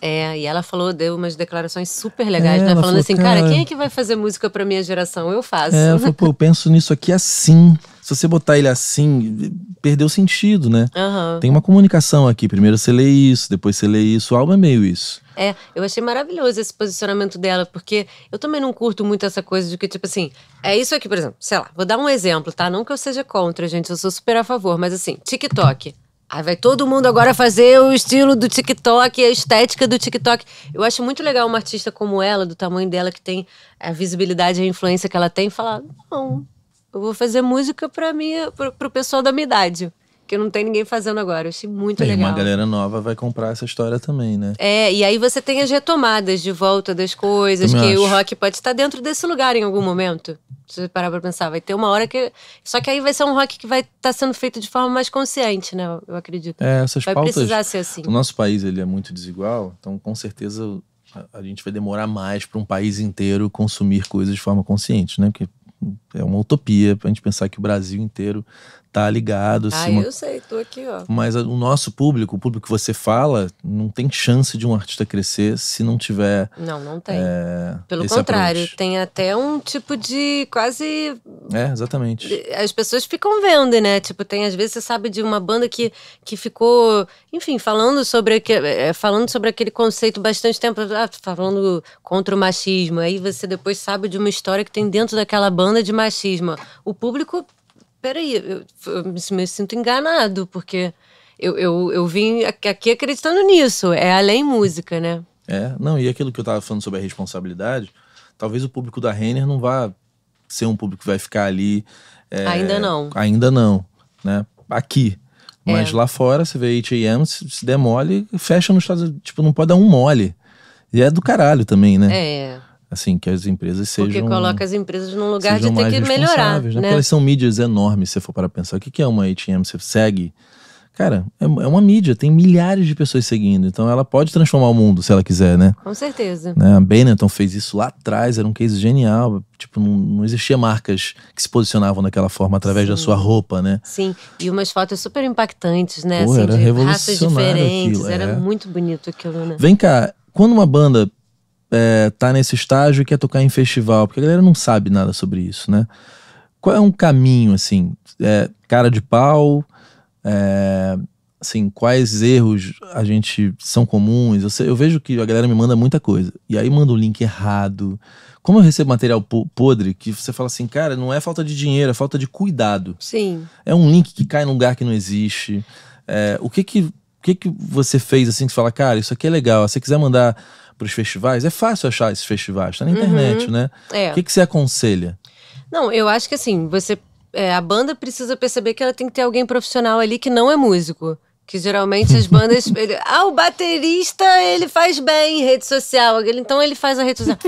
É, e ela falou, deu umas declarações super legais, é, né? Falando falou, assim, cara, quem é que vai fazer música pra minha geração? Eu faço. É, ela falou, pô, eu penso nisso aqui assim. Se você botar ele assim, perdeu sentido, né? Uhum. Tem uma comunicação aqui. Primeiro você lê isso, depois você lê isso. O álbum é meio isso. É, eu achei maravilhoso esse posicionamento dela, porque eu também não curto muito essa coisa de que, tipo assim, é isso aqui, por exemplo, sei lá, vou dar um exemplo, tá? Não que eu seja contra, gente, eu sou super a favor, mas assim, TikTok. Aí vai todo mundo agora fazer o estilo do TikTok, a estética do TikTok. Eu acho muito legal uma artista como ela, do tamanho dela, que tem a visibilidade e a influência que ela tem, falar: não, eu vou fazer música para o pessoal da minha idade. Porque não tem ninguém fazendo agora. Eu achei muito legal. E uma galera nova vai comprar essa história também, né? É, e aí você tem as retomadas de volta das coisas, também que acho. o rock pode estar dentro desse lugar em algum momento. Se você parar pra pensar, vai ter uma hora que. Só que aí vai ser um rock que vai estar tá sendo feito de forma mais consciente, né? Eu acredito. É, essas vai pautas, precisar ser assim. O nosso país ele é muito desigual, então com certeza a gente vai demorar mais para um país inteiro consumir coisas de forma consciente, né? Porque é uma utopia a gente pensar que o Brasil inteiro tá ligado. Assim, ah, uma... eu sei, tô aqui, ó. Mas o nosso público, o público que você fala, não tem chance de um artista crescer se não tiver. Não, não tem. É, Pelo contrário, approach. tem até um tipo de quase. É, exatamente. As pessoas ficam vendo, né? Tipo, tem às vezes você sabe de uma banda que, que ficou, enfim, falando sobre, é, é, falando sobre aquele conceito bastante tempo, ah, falando contra o machismo. Aí você depois sabe de uma história que tem dentro daquela banda de machismo. O público peraí, eu, eu me sinto enganado, porque eu, eu, eu vim aqui acreditando nisso, é além música, né? É, não, e aquilo que eu tava falando sobre a responsabilidade, talvez o público da Renner não vá ser um público que vai ficar ali. É, ainda não. Ainda não, né? Aqui. É. Mas é. lá fora, você vê a se, se der mole, fecha nos Estados Unidos. Tipo, não pode dar um mole. E é do caralho também, né? É assim, que as empresas sejam. Porque coloca as empresas num lugar de ter que melhorar. Né? Né? Elas são mídias enormes, se você for para pensar. O que é uma ATM? Você segue. Cara, é, é uma mídia, tem milhares de pessoas seguindo, então ela pode transformar o mundo se ela quiser, né? Com certeza. Né? A Benetton fez isso lá atrás, era um case genial. Tipo, não, não existia marcas que se posicionavam daquela forma através Sim. da sua roupa, né? Sim, e umas fotos super impactantes, né? Pô, assim, era de raças diferentes, aquilo, é. era muito bonito aquilo, né? Vem cá, quando uma banda é, tá nesse estágio e quer tocar em festival? Porque a galera não sabe nada sobre isso, né? Qual é um caminho, assim? É, cara de pau? É, assim, quais erros a gente são comuns? Eu, sei, eu vejo que a galera me manda muita coisa. E aí manda um link errado. Como eu recebo material podre, que você fala assim, cara, não é falta de dinheiro, é falta de cuidado. Sim. É um link que cai num lugar que não existe. É, o que que, o que que você fez assim que você fala, cara, isso aqui é legal. Se você quiser mandar para os festivais? É fácil achar esses festivais, está na internet, uhum. né? É. O que, que você aconselha? Não, eu acho que assim, você. É, a banda precisa perceber que ela tem que ter alguém profissional ali que não é músico. Que geralmente as bandas. Ele, ah, o baterista ele faz bem em rede social. Ele, então ele faz a rede social.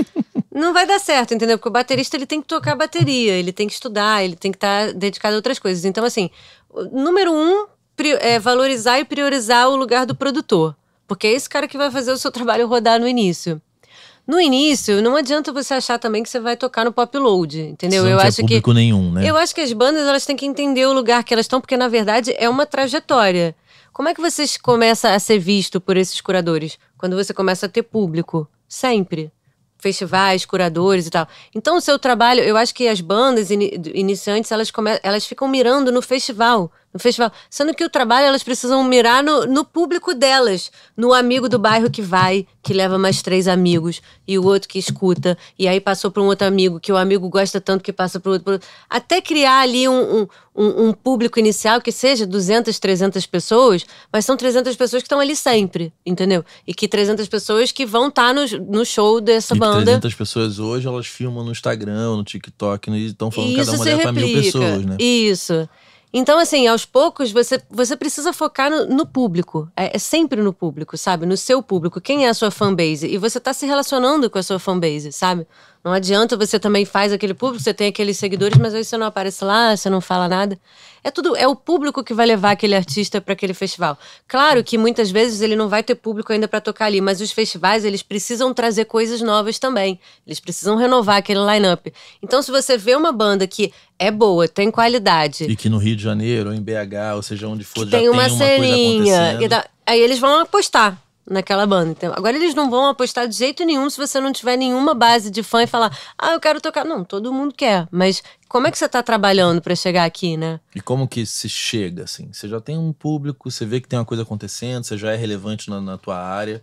não vai dar certo, entendeu? Porque o baterista ele tem que tocar bateria, ele tem que estudar, ele tem que estar tá dedicado a outras coisas. Então, assim, número um é valorizar e priorizar o lugar do produtor. Porque é esse cara que vai fazer o seu trabalho rodar no início. No início, não adianta você achar também que você vai tocar no pop load, entendeu? eu acho público que nenhum, né? Eu acho que as bandas elas têm que entender o lugar que elas estão, porque na verdade é uma trajetória. Como é que você começa a ser visto por esses curadores? Quando você começa a ter público, sempre. Festivais, curadores e tal. Então, o seu trabalho, eu acho que as bandas in iniciantes, elas, elas ficam mirando no festival no festival. Sendo que o trabalho elas precisam mirar no, no, público delas, no amigo do bairro que vai, que leva mais três amigos, e o outro que escuta, e aí passou para um outro amigo, que o amigo gosta tanto que passa para o outro, outro. Até criar ali um, um, um, público inicial que seja 200, 300 pessoas, mas são 300 pessoas que estão ali sempre, entendeu? E que 300 pessoas que vão estar tá no, no show dessa e banda. 300 pessoas hoje elas filmam no Instagram, no TikTok, e estão falando que cada uma dela para mil pessoas, né? Isso. Então, assim, aos poucos, você, você precisa focar no, no público. É, é, sempre no público, sabe? No seu público. Quem é a sua fanbase? E você está se relacionando com a sua fanbase, sabe? Não adianta você também faz aquele público, você tem aqueles seguidores, mas aí você não aparece lá, você não fala nada. É tudo, é o público que vai levar aquele artista para aquele festival. Claro que muitas vezes ele não vai ter público ainda para tocar ali, mas os festivais eles precisam trazer coisas novas também. Eles precisam renovar aquele line-up. Então se você vê uma banda que é boa, tem qualidade e que no Rio de Janeiro, ou em BH, ou seja, onde for, já tem uma, tem uma selinha, coisa acontecendo. aí eles vão apostar naquela banda. Então, agora eles não vão apostar de jeito nenhum se você não tiver nenhuma base de fã e falar, ah, eu quero tocar. Não, todo mundo quer, mas como é que você está trabalhando para chegar aqui, né? E como que se chega, assim? Você já tem um público, você vê que tem uma coisa acontecendo, você já é relevante na, na tua área.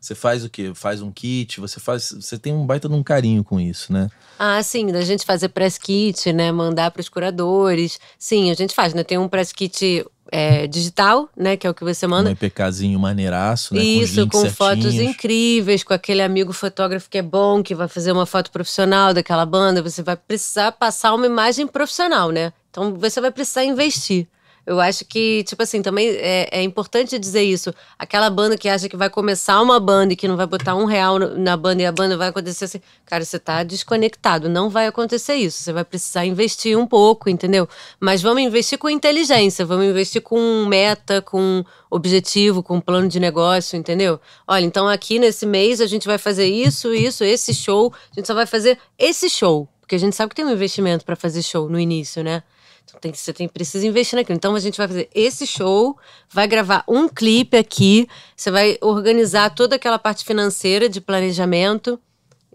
Você faz o quê? Faz um kit, você faz. Você tem um baita de um carinho com isso, né? Ah, sim, da gente fazer press kit, né? Mandar para os curadores. Sim, a gente faz, né? Tem um press kit é, digital, né? Que é o que você manda. Um EPKzinho maneiraço, né? Isso, com, com fotos incríveis, com aquele amigo fotógrafo que é bom, que vai fazer uma foto profissional daquela banda. Você vai precisar passar uma imagem profissional, né? Então você vai precisar investir. Eu acho que, tipo assim, também é, é, importante dizer isso. Aquela banda que acha que vai começar uma banda e que não vai botar um real na banda e a banda vai acontecer assim. Cara, você tá desconectado. Não vai acontecer isso. Você vai precisar investir um pouco, entendeu? Mas vamos investir com inteligência, vamos investir com meta, com objetivo, com plano de negócio, entendeu? Olha, então aqui nesse mês a gente vai fazer isso, isso, esse show. A gente só vai fazer esse show. Porque a gente sabe que tem um investimento para fazer show no início, né? Então, tem, você tem, precisa investir naquilo. Então a gente vai fazer esse show, vai gravar um clipe aqui, você vai organizar toda aquela parte financeira de planejamento.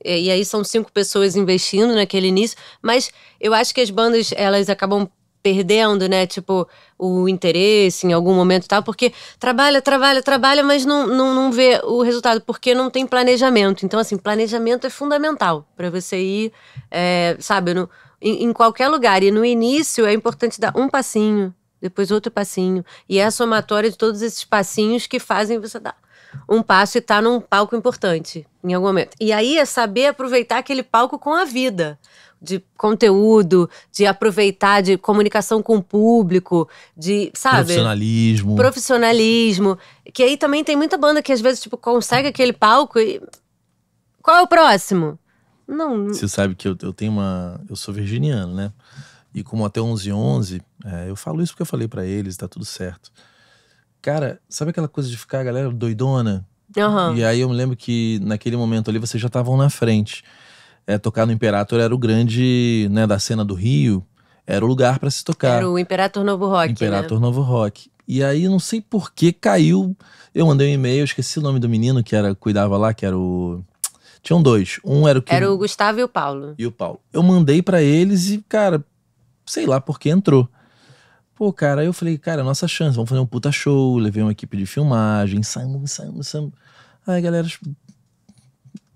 E, e aí são cinco pessoas investindo naquele início. Mas eu acho que as bandas, elas acabam perdendo, né? Tipo, o interesse em algum momento tal, porque trabalha, trabalha, trabalha, mas não, não, não vê o resultado, porque não tem planejamento. Então, assim, planejamento é fundamental para você ir, é, sabe, no, em, em qualquer lugar. E no início é importante dar um passinho, depois outro passinho. E é a somatória de todos esses passinhos que fazem você dar um passo e estar tá num palco importante em algum momento. E aí é saber aproveitar aquele palco com a vida. De conteúdo, de aproveitar, de comunicação com o público, de, sabe? Profissionalismo. Profissionalismo. Que aí também tem muita banda que às vezes, tipo, consegue aquele palco e. Qual é o próximo? Não. Você sabe que eu, eu tenho uma. Eu sou virginiano, né? E como até 11 11, é, eu falo isso porque eu falei para eles, tá tudo certo. Cara, sabe aquela coisa de ficar a galera doidona? Uhum. E aí eu me lembro que naquele momento ali vocês já estavam na frente. É, tocar no Imperator era o grande, né, da cena do Rio, era o lugar para se tocar. Era o Imperator Novo Rock. Imperator né? Novo Rock. E aí não sei por que caiu. Eu mandei um e-mail, esqueci o nome do menino que era cuidava lá, que era o tinham dois. Um era o que. Era o Gustavo e o Paulo. E o Paulo. Eu mandei para eles e, cara, sei lá por que entrou. Pô, cara, aí eu falei, cara, é nossa chance, vamos fazer um puta show. Levei uma equipe de filmagem, ensaiamos, ensaiamos, ensaiamos. Aí, galera, tipo,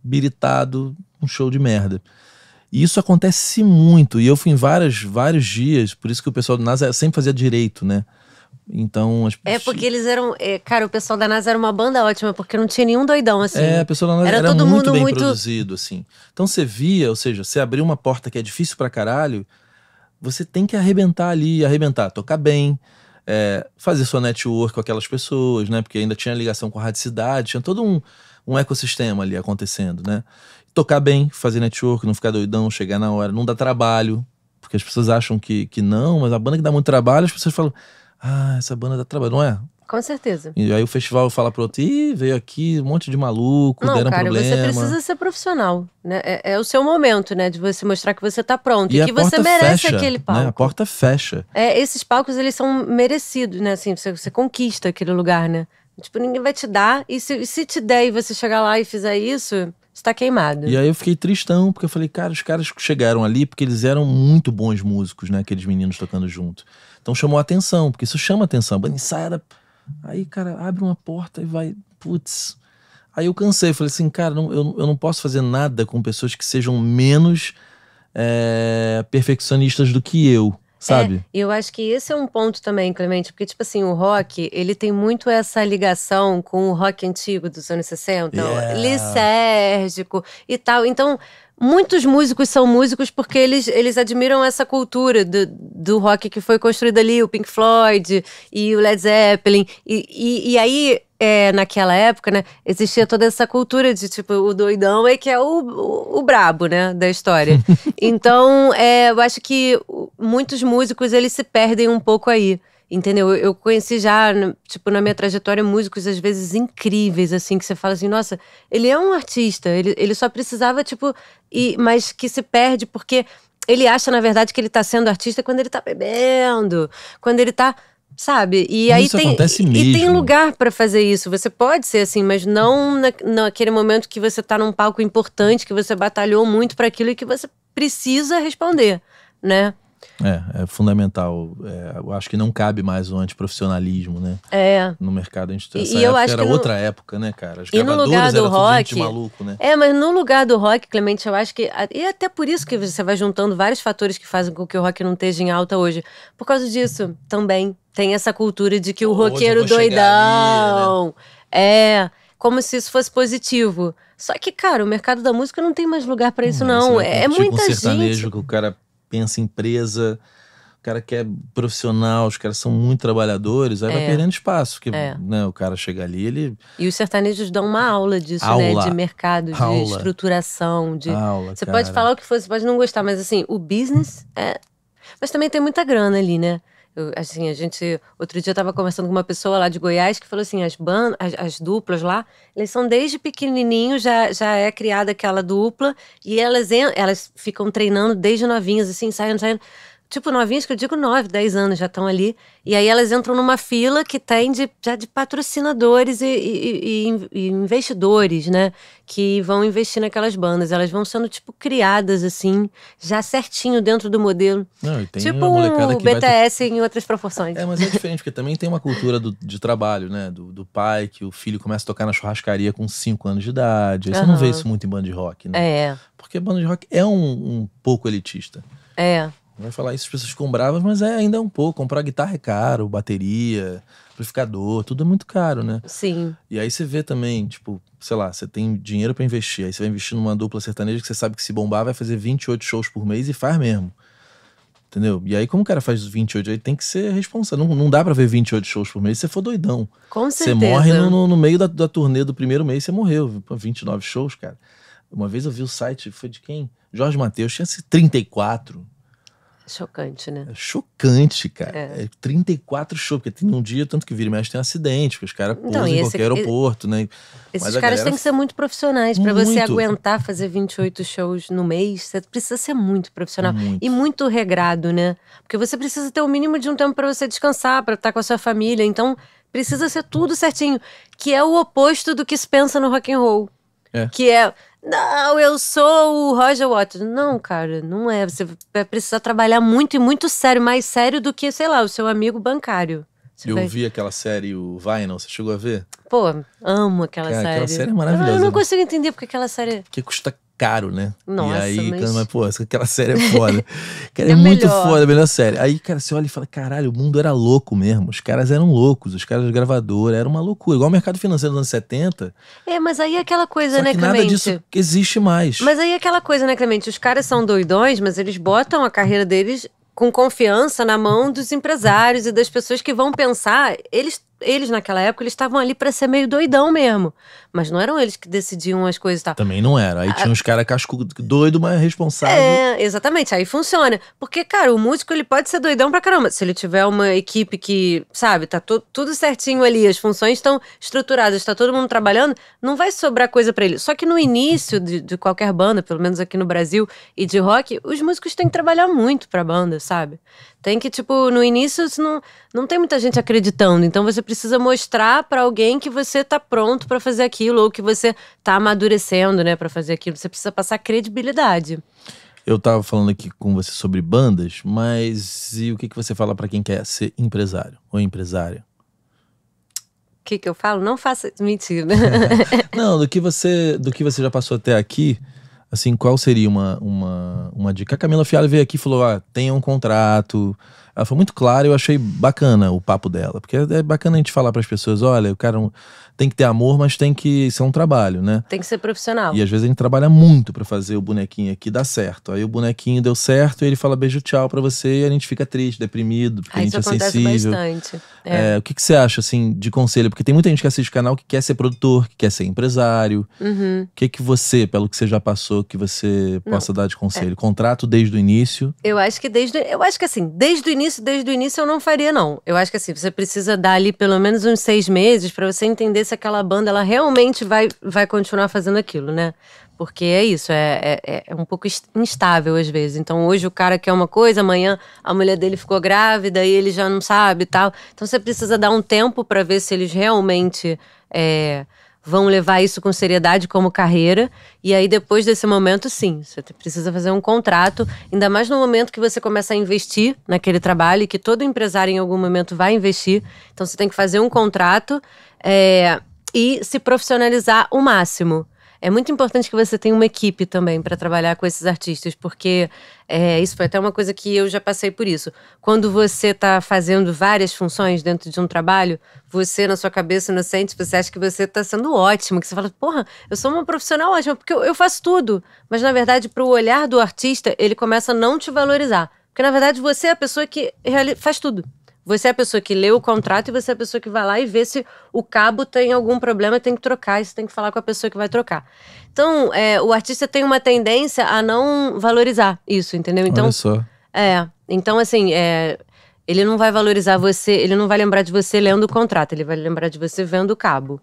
biritado, um show de merda. E isso acontece muito. E eu fui em várias, vários dias, por isso que o pessoal do NASA é, sempre fazia direito, né? Então, as É porque eles eram. É, cara, o pessoal da NASA era uma banda ótima, porque não tinha nenhum doidão, assim. É, a pessoa da NASA era, era todo muito mundo bem muito... produzido, assim. Então você via, ou seja, você abriu uma porta que é difícil pra caralho, você tem que arrebentar ali, arrebentar, tocar bem, é, fazer sua network com aquelas pessoas, né? Porque ainda tinha ligação com a radicidade, tinha todo um, um ecossistema ali acontecendo, né? Tocar bem, fazer network, não ficar doidão, chegar na hora, não dá trabalho, porque as pessoas acham que, que não, mas a banda que dá muito trabalho, as pessoas falam ah, essa banda tá trabalhando, não é? Com certeza. E aí o festival fala pro outro, ih, veio aqui um monte de maluco, não, deram cara, problema. Você precisa ser profissional, né? É, é, o seu momento, né? De você mostrar que você tá pronto e, e que você merece fecha, aquele palco. Né? A porta fecha. É, esses palcos, eles são merecidos, né? Assim, você, você conquista aquele lugar, né? Tipo, ninguém vai te dar. E se, se te der e você chegar lá e fizer isso, está queimado. E aí eu fiquei tristão, porque eu falei, cara, os caras chegaram ali porque eles eram muito bons músicos, né? Aqueles meninos tocando junto. Então chamou atenção, porque isso chama atenção. Banda ensaiada. Aí, cara, abre uma porta e vai. Putz. Aí eu cansei, falei assim, cara, não, eu, eu não posso fazer nada com pessoas que sejam menos é, perfeccionistas do que eu, é, sabe? É, eu acho que esse é um ponto também, Clemente, porque, tipo assim, o rock, ele tem muito essa ligação com o rock antigo dos anos 60, yeah. lisérgico e tal. Então, muitos músicos são músicos porque eles, eles admiram essa cultura do, do rock que foi construída ali, o Pink Floyd e o Led Zeppelin. E, e, e aí, é, naquela época, né, existia toda essa cultura de tipo, o doidão é que é o, o, o brabo, né, da história. então, é, eu acho que muitos músicos eles se perdem um pouco aí. Entendeu? Eu conheci já, tipo, na minha trajetória, músicos às vezes incríveis, assim, que você fala assim, nossa, ele é um artista, ele, ele só precisava, tipo, e, mas que se perde porque ele acha, na verdade, que ele tá sendo artista quando ele tá bebendo, quando ele tá sabe? E aí isso tem e, e tem lugar para fazer isso. Você pode ser assim, mas não na, naquele momento que você tá num palco importante, que você batalhou muito para aquilo e que você precisa responder, né? É, é fundamental. É, eu acho que não cabe mais o antiprofissionalismo, né? É. No mercado a gente tá- e, e eu acho que era no... outra época, né, cara? As e no lugar do rock, maluco, né? É, mas no lugar do rock, Clemente, eu acho que e até por isso que você vai juntando vários fatores que fazem com que o rock não esteja em alta hoje. Por causa disso, também tem essa cultura de que o hoje roqueiro doidão ali, né? é como se isso fosse positivo. Só que, cara, o mercado da música não tem mais lugar para isso, não. não. É, é, é tipo muita um sertanejo gente. Que o cara pensa em empresa, o cara quer profissional, os caras são muito trabalhadores, aí é. vai perdendo espaço, porque é. né, o cara chega ali, ele. E os sertanejos dão uma aula disso, né, aula. né? De mercado, de aula. estruturação, de. Aula, você cara. pode falar o que for, você pode não gostar, mas assim, o business é. Mas também tem muita grana ali, né? assim, a gente. Outro dia eu tava conversando com uma pessoa lá de Goiás que falou assim: as, ban as, as, duplas lá, eles são desde pequenininho, já, já é criada aquela dupla, e elas, elas ficam treinando desde novinhas, assim, saindo, saindo tipo novinhas, que eu digo nove, dez anos já estão ali. E aí elas entram numa fila que tem de, já de patrocinadores e, e, e, e, investidores, né? Que vão investir naquelas bandas. Elas vão sendo, tipo, criadas assim, já certinho dentro do modelo. Não, tipo um BTS ter... em outras proporções. É, mas é diferente, porque também tem uma cultura do, de trabalho, né? Do, do, pai, que o filho começa a tocar na churrascaria com cinco anos de idade. Aí uhum. Você não vê isso muito em banda de rock, né? É. Porque banda de rock é um, um pouco elitista. É. Vai falar isso, as pessoas ficam bravas, mas é ainda um pouco. Comprar guitarra é caro, bateria, amplificador, tudo é muito caro, né? Sim. E aí você vê também, tipo, sei lá, você tem dinheiro para investir, aí você vai investir numa dupla sertaneja que você sabe que se bombar vai fazer 28 shows por mês e faz mesmo. Entendeu? E aí, como o cara faz 28, aí tem que ser responsável. Não, não dá pra ver 28 shows por mês se você for doidão. Com certeza. Você morre no, no meio da, da turnê do primeiro mês, você morreu. 29 shows, cara. Uma vez eu vi o site, foi de quem? Jorge Matheus, tinha 34. Chocante, né? É chocante, cara. É. é 34 shows, porque tem um dia, tanto que vira e mexe, tem um acidente, porque os caras pousam em qualquer aeroporto, né? Esses Mas caras galera... têm que ser muito profissionais. para você aguentar fazer 28 shows no mês, você precisa ser muito profissional. Muito. E muito regrado, né? Porque você precisa ter o mínimo de um tempo para você descansar, para estar com a sua família. Então, precisa ser tudo certinho. Que é o oposto do que se pensa no rock and roll. É. Que é não, eu sou o Roger Waters. Não, cara, não é. Você vai precisar trabalhar muito e muito sério, mais sério do que, sei lá, o seu amigo bancário. Você eu vai... vi aquela série, o Vinyl, você chegou a ver? Pô, amo aquela cara, série. Aquela série é maravilhosa. Ah, eu não né? consigo entender porque aquela série. É que custa caro, né? Nossa, e aí, mas... Cara, pô, aquela série é foda. cara, é, é muito melhor. foda, a melhor série. Aí, cara, você olha e fala, caralho, o mundo era louco mesmo. Os caras eram loucos, os caras gravador era uma loucura. Igual o mercado financeiro dos anos 70. É, mas aí é aquela coisa, Só né, que Clemente? nada disso existe mais. Mas aí é aquela coisa, né, Clemente? Os caras são doidões, mas eles botam a carreira deles com confiança na mão dos empresários e das pessoas que vão pensar. Eles, eles naquela época, eles estavam ali para ser meio doidão mesmo mas não eram eles que decidiam as coisas e tal. Também não era. Aí tinha uns caras cascudo doido, mas responsável. É, exatamente. Aí funciona. Porque, cara, o músico ele pode ser doidão pra caramba. Se ele tiver uma equipe que, sabe, tá tudo certinho ali, as funções estão estruturadas, tá todo mundo trabalhando, não vai sobrar coisa para ele. Só que no início de, de qualquer banda, pelo menos aqui no Brasil, e de rock, os músicos têm que trabalhar muito pra banda, sabe? Tem que, tipo, no início não, não tem muita gente acreditando. Então você precisa mostrar para alguém que você tá pronto para fazer aquilo aquilo ou que você está amadurecendo, né, para fazer aquilo. Você precisa passar credibilidade. Eu estava falando aqui com você sobre bandas, mas e o que, que você fala para quem quer ser empresário ou empresária? O que, que eu falo? Não faça mentira. Não, do que você do que você já passou até aqui, assim, qual seria uma, uma, uma dica? A Camila Fialho veio aqui e falou: ah, tenha um contrato, ela foi muito clara e eu achei bacana o papo dela. Porque é, é bacana a gente falar para as pessoas: olha, o cara tem que ter amor, mas tem que ser é um trabalho, né? Tem que ser profissional. E às vezes a gente trabalha muito para fazer o bonequinho aqui dar certo. Aí o bonequinho deu certo e ele fala beijo tchau para você e a gente fica triste, deprimido, porque Aí ah, a gente isso é sensível. Bastante. É. É, o que, que você acha, assim, de conselho? Porque tem muita gente que assiste o canal que quer ser produtor, que quer ser empresário. Uhum. O que, que você, pelo que você já passou, que você possa Não. dar de conselho? É. Contrato desde o início? Eu acho que desde. Eu acho que assim, desde o início, desde o início, eu não faria, não. Eu acho que assim, você precisa dar ali pelo menos uns seis meses para você entender se aquela banda ela realmente vai, vai continuar fazendo aquilo, né? Porque é isso, é, é, é, é um pouco instável às vezes. Então hoje o cara quer uma coisa, amanhã a mulher dele ficou grávida e ele já não sabe e tal. Então você precisa dar um tempo para ver se eles realmente. É, vão levar isso com seriedade como carreira. E aí, depois desse momento, sim, você precisa fazer um contrato, ainda mais no momento que você começa a investir naquele trabalho, que todo empresário em algum momento vai investir. Então, você tem que fazer um contrato é, e se profissionalizar o máximo é muito importante que você tenha uma equipe também para trabalhar com esses artistas, porque é, isso foi até uma coisa que eu já passei por isso. Quando você está fazendo várias funções dentro de um trabalho, você, na sua cabeça inocente, você acha que você está sendo ótimo, que você fala, porra, eu sou uma profissional ótima, porque eu, eu faço tudo. Mas, na verdade, para o olhar do artista, ele começa a não te valorizar. Porque, na verdade, você é a pessoa que faz tudo. Você é a pessoa que lê o contrato e você é a pessoa que vai lá e vê se o cabo tem algum problema e tem que trocar. você tem que falar com a pessoa que vai trocar. Então, é, o artista tem uma tendência a não valorizar isso, entendeu? Então, Olha só. É. Então, assim, é, ele não vai valorizar você, ele não vai lembrar de você lendo o contrato, ele vai lembrar de você vendo o cabo.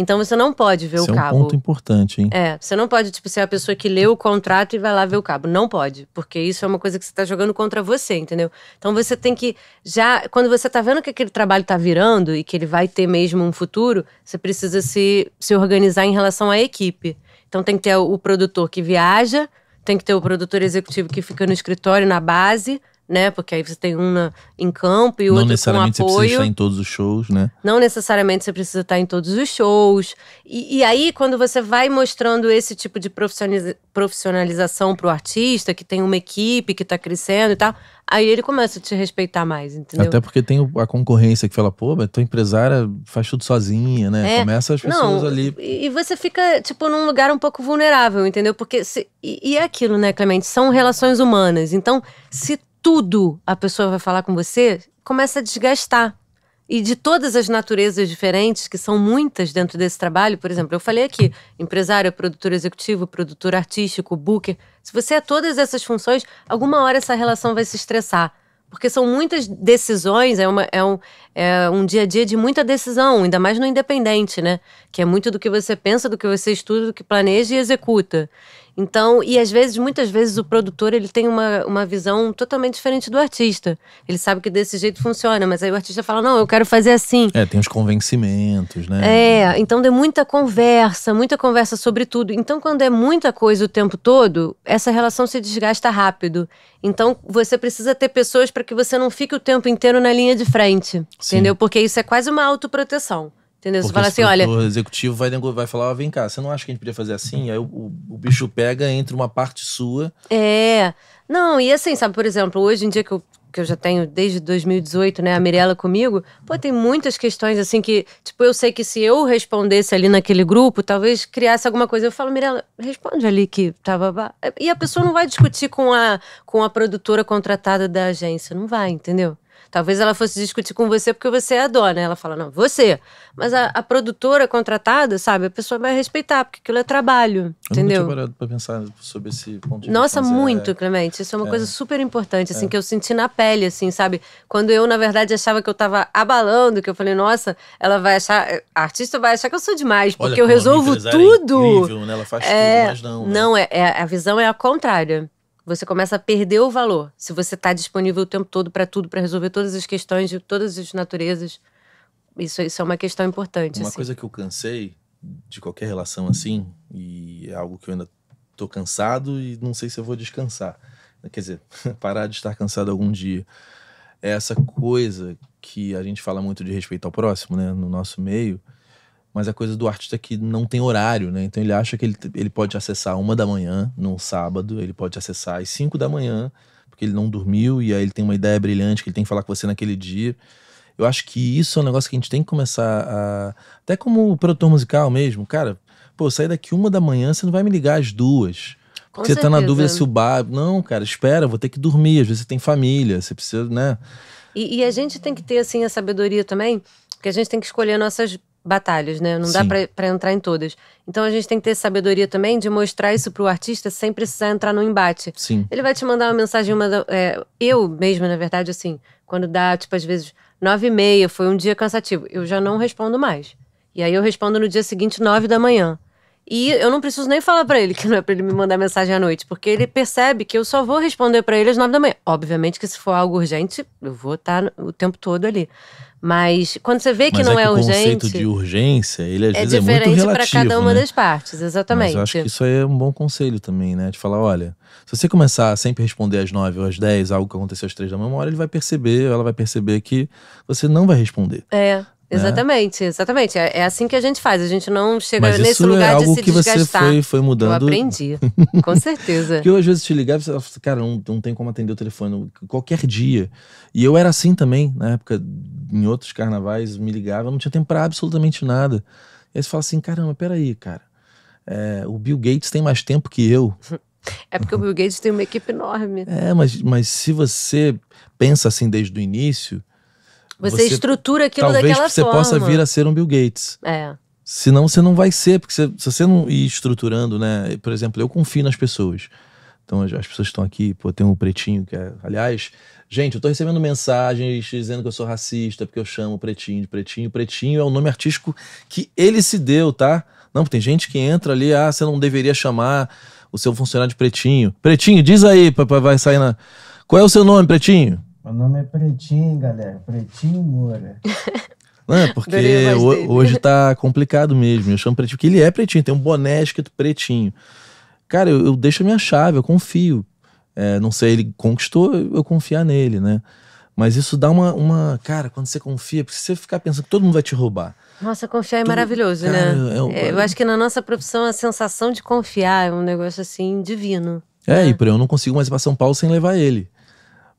Então você não pode ver Esse o cabo. É um ponto importante, hein? É, você não pode tipo ser a pessoa que lê o contrato e vai lá ver o cabo. Não pode, porque isso é uma coisa que você está jogando contra você, entendeu? Então você tem que já quando você está vendo que aquele trabalho está virando e que ele vai ter mesmo um futuro, você precisa se se organizar em relação à equipe. Então tem que ter o produtor que viaja, tem que ter o produtor executivo que fica no escritório, na base, né? Porque aí você tem um na, em campo e o outro Não necessariamente você precisa estar em todos os shows, né? Não necessariamente você precisa estar em todos os shows. E, e aí, quando você vai mostrando esse tipo de profissionalização para o artista, que tem uma equipe que está crescendo e tal, aí ele começa a te respeitar mais, entendeu? Até porque tem a concorrência que fala, pô, mas tua empresária faz tudo sozinha, né? É, começa as pessoas não, ali. E você fica, tipo, num lugar um pouco vulnerável, entendeu? Porque. Se, e, e é aquilo, né, Clemente? São relações humanas. Então, se tudo a pessoa vai falar com você, começa a desgastar. E de todas as naturezas diferentes, que são muitas dentro desse trabalho, por exemplo, eu falei aqui: empresário, produtor executivo, produtor artístico, booker. Se você é todas essas funções, alguma hora essa relação vai se estressar. Porque são muitas decisões, é, uma, é, um, é um dia a dia de muita decisão, ainda mais no independente, né? Que é muito do que você pensa, do que você estuda, do que planeja e executa. Então, e às vezes, muitas vezes, o produtor ele tem uma, uma visão totalmente diferente do artista. Ele sabe que desse jeito funciona, mas aí o artista fala: não, eu quero fazer assim. É, tem uns convencimentos, né? É, então tem muita conversa, muita conversa sobre tudo. Então, quando é muita coisa o tempo todo, essa relação se desgasta rápido. Então, você precisa ter pessoas para que você não fique o tempo inteiro na linha de frente. Sim. Entendeu? Porque isso é quase uma autoproteção. Entendeu? Porque você fala assim, olha. O executivo vai, vai falar, ah, vem cá, você não acha que a gente podia fazer assim? Aí o, o, o bicho pega entre uma parte sua. É. Não, e assim, sabe, por exemplo, hoje em dia que eu, que eu já tenho desde 2018, né, a Mirella comigo, pô, tem muitas questões assim que, tipo, eu sei que se eu respondesse ali naquele grupo, talvez criasse alguma coisa. Eu falo, Mirella, responde ali que tava. Tá e a pessoa não vai discutir com a, com a produtora contratada da agência, não vai, entendeu? Talvez ela fosse discutir com você porque você é a dona. Ela fala, não, você. Mas a, a produtora contratada, sabe, a pessoa vai respeitar, porque aquilo é trabalho. Entendeu? Eu tinha parado pra pensar sobre esse ponto de Nossa, é muito, Clemente. Isso é uma é. coisa super importante, assim, é. que eu senti na pele, assim, sabe? Quando eu, na verdade, achava que eu tava abalando, que eu falei, nossa, ela vai achar. A artista vai achar que eu sou demais, porque Olha, eu resolvo tudo. É incrível, né? Ela faz tudo, é, mas não. Né? Não, né? é, a visão é a contrária você começa a perder o valor se você está disponível o tempo todo para tudo, para resolver todas as questões de todas as naturezas. Isso, isso é uma questão importante. Uma assim. coisa que eu cansei de qualquer relação assim, e é algo que eu ainda tô cansado e não sei se eu vou descansar. Quer dizer, parar de estar cansado algum dia. É essa coisa que a gente fala muito de respeito ao próximo, né, no nosso meio, mas é coisa do artista que não tem horário, né? Então ele acha que ele, ele pode acessar uma da manhã num sábado, ele pode acessar às cinco da manhã, porque ele não dormiu e aí ele tem uma ideia brilhante que ele tem que falar com você naquele dia. Eu acho que isso é um negócio que a gente tem que começar a. Até como produtor musical mesmo, cara, pô, sair daqui uma da manhã, você não vai me ligar às duas. Com você certeza. tá na dúvida se o bar. Não, cara, espera, vou ter que dormir. Às vezes você tem família, você precisa, né? E, e a gente tem que ter, assim, a sabedoria também, porque a gente tem que escolher nossas batalhas, né? Não Sim. dá para entrar em todas. Então a gente tem que ter sabedoria também de mostrar isso para o artista sem precisar entrar no embate. Sim. Ele vai te mandar uma mensagem, uma, é, eu mesma, na verdade, assim, quando dá, tipo, às vezes, nove e meia, foi um dia cansativo, eu já não respondo mais. E aí eu respondo no dia seguinte, nove da manhã. E eu não preciso nem falar para ele que não é para ele me mandar mensagem à noite, porque ele percebe que eu só vou responder para ele às nove da manhã. Obviamente que se for algo urgente, eu vou estar o tempo todo ali. Mas quando você vê que Mas não é, que é urgente. O conceito de urgência, ele às é vezes é muito relativo. É diferente para cada uma né? das partes, exatamente. Mas eu acho que isso aí é um bom conselho também, né? De falar: olha, se você começar a sempre responder às nove ou às dez, algo que aconteceu às três da manhã, uma hora ele vai perceber, ela vai perceber que você não vai responder. É. Né? Exatamente, né? exatamente. É, é, assim que a gente faz. A gente não chega Mas nesse lugar é algo de se que desgastar. Você foi, foi mudando. Eu aprendi, com certeza. Porque eu às vezes te ligava e falava, cara, não, não tem como atender o telefone qualquer dia. E eu era assim também, na época, em outros carnavais, me ligava, não tinha tempo para absolutamente nada. E aí você fala assim: caramba, peraí, cara. É, o Bill Gates tem mais tempo que eu. É porque o Bill Gates tem uma equipe enorme. É, mas, mas se você pensa assim desde o início, você, você estrutura aquilo talvez daquela forma. Talvez você possa vir a ser um Bill Gates. É. Senão você não vai ser, porque você, se você não ir estruturando, né? Por exemplo, eu confio nas pessoas. Então as, as pessoas estão aqui, pô, tem um pretinho que é. Aliás, gente, eu tô recebendo mensagens dizendo que eu sou racista, porque eu chamo pretinho de pretinho. Pretinho é o nome artístico que ele se deu, tá? Não, tem gente que entra ali, ah, você não deveria chamar o seu funcionário de pretinho. Pretinho, diz aí, vai sair na. Qual é o seu nome, pretinho? Meu nome é Pretinho, galera. Pretinho Moura. Não, é porque hoje tá complicado mesmo. Eu chamo pretinho, porque ele é pretinho, tem um boné escrito pretinho. Cara, eu, eu deixo a minha chave, eu confio. É, não sei, ele conquistou eu confiar nele, né? Mas isso dá uma, uma. Cara, quando você confia, porque você ficar pensando que todo mundo vai te roubar. Nossa, confiar é maravilhoso, cara, né? É é, eu, eu, eu acho que na nossa profissão a sensação de confiar é um negócio assim divino. É, né? e por eu não consigo mais ir pra São Paulo sem levar ele.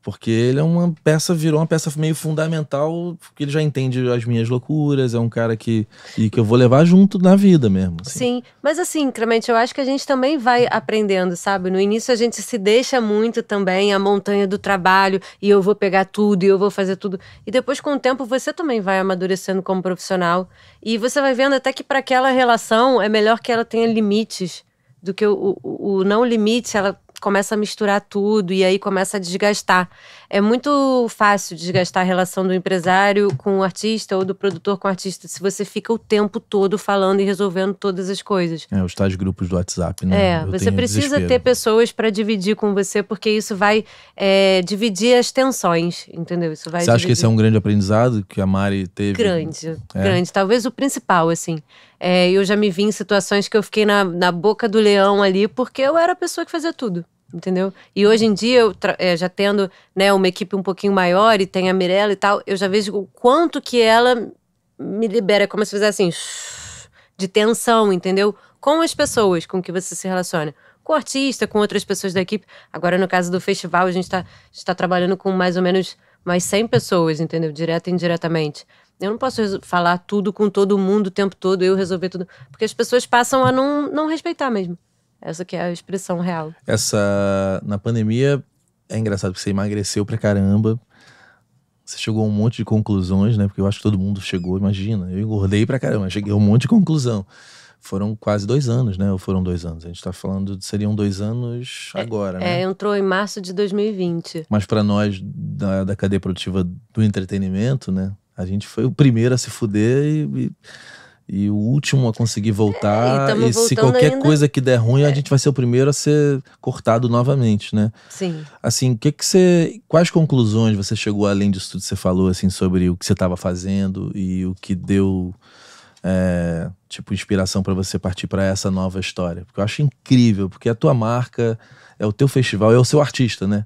Porque ele é uma peça, virou uma peça meio fundamental, porque ele já entende as minhas loucuras, é um cara que, e que eu vou levar junto na vida mesmo. Assim. Sim, mas assim, Clemente, eu acho que a gente também vai aprendendo, sabe? No início a gente se deixa muito também, a montanha do trabalho, e eu vou pegar tudo, e eu vou fazer tudo. E depois, com o tempo, você também vai amadurecendo como profissional. E você vai vendo até que para aquela relação é melhor que ela tenha limites do que o, o, o não limite, ela começa a misturar tudo e aí começa a desgastar é muito fácil desgastar a relação do empresário com o artista ou do produtor com o artista se você fica o tempo todo falando e resolvendo todas as coisas. É, os tais grupos do WhatsApp, né? É, Eu você precisa desespero. ter pessoas para dividir com você, porque isso vai é, dividir as tensões, entendeu? Isso vai Você dividir... acha que esse é um grande aprendizado que a Mari teve? Grande, é. grande. Talvez o principal, assim. É, eu já me vi em situações que eu fiquei na, na boca do leão ali, porque eu era a pessoa que fazia tudo entendeu? E hoje em dia, eu é, já tendo né, uma equipe um pouquinho maior e tem a Mirella e tal, eu já vejo o quanto que ela me libera, é como se fizesse assim, de tensão, entendeu? Com as pessoas com que você se relaciona. Com o artista, com outras pessoas da equipe. Agora, no caso do festival, a gente está tá trabalhando com mais ou menos mais 100 pessoas, entendeu? Direta e indiretamente. Eu não posso falar tudo com todo mundo o tempo todo, eu resolver tudo. Porque as pessoas passam a não, não respeitar mesmo. Essa que é a expressão real. Essa. Na pandemia é engraçado porque você emagreceu pra caramba. Você chegou a um monte de conclusões, né? Porque eu acho que todo mundo chegou, imagina. Eu engordei pra caramba, cheguei a um monte de conclusão. Foram quase dois anos, né? Ou foram dois anos? A gente tá falando, de, seriam dois anos é, agora, é, né? É, entrou em março de 2020. Mas para nós, da, da cadeia produtiva do entretenimento, né? A gente foi o primeiro a se fuder e, e e o último a conseguir voltar. É, e, e se qualquer ainda... coisa que der ruim, é. a gente vai ser o primeiro a ser cortado novamente, né? Sim. Assim, que que você, quais conclusões você chegou além disso tudo que você falou assim sobre o que você estava fazendo e o que deu é, tipo inspiração para você partir para essa nova história? Porque eu acho incrível, porque a tua marca é o teu festival, é o seu artista, né?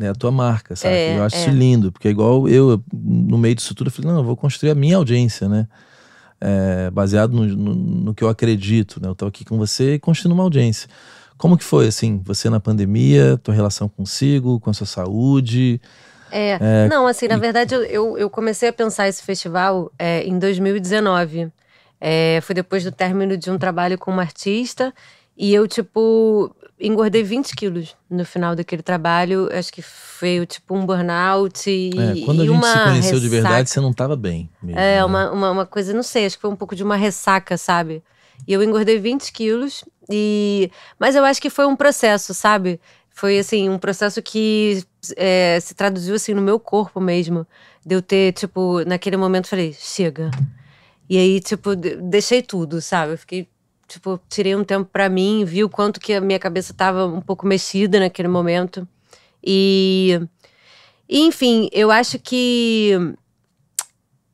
é a tua marca, sabe? É, eu acho isso é. lindo, porque é igual eu, no meio disso tudo, eu falei, não, eu vou construir a minha audiência, né? é, baseado no, no, no, que eu acredito, né? Eu estou aqui com você e construindo uma audiência. Como que foi, assim, você na pandemia, tua relação consigo, com a sua saúde? É, é não, assim, na verdade, eu, eu comecei a pensar esse festival é, em 2019. É, foi depois do término de um trabalho com uma artista e eu, tipo, engordei 20 quilos no final daquele trabalho. Acho que foi tipo um burnout e, é, quando a gente se conheceu ressaca. de verdade, você não estava bem. Mesmo, é, né? uma, uma, uma, coisa, não sei, acho que foi um pouco de uma ressaca, sabe? E eu engordei 20 quilos e... Mas eu acho que foi um processo, sabe? Foi, assim, um processo que é, se traduziu, assim, no meu corpo mesmo. De eu ter, tipo, naquele momento falei, chega. E aí, tipo, deixei tudo, sabe? Eu fiquei tipo, tirei um tempo para mim, vi o quanto que a minha cabeça estava um pouco mexida naquele momento. E, e enfim, eu acho que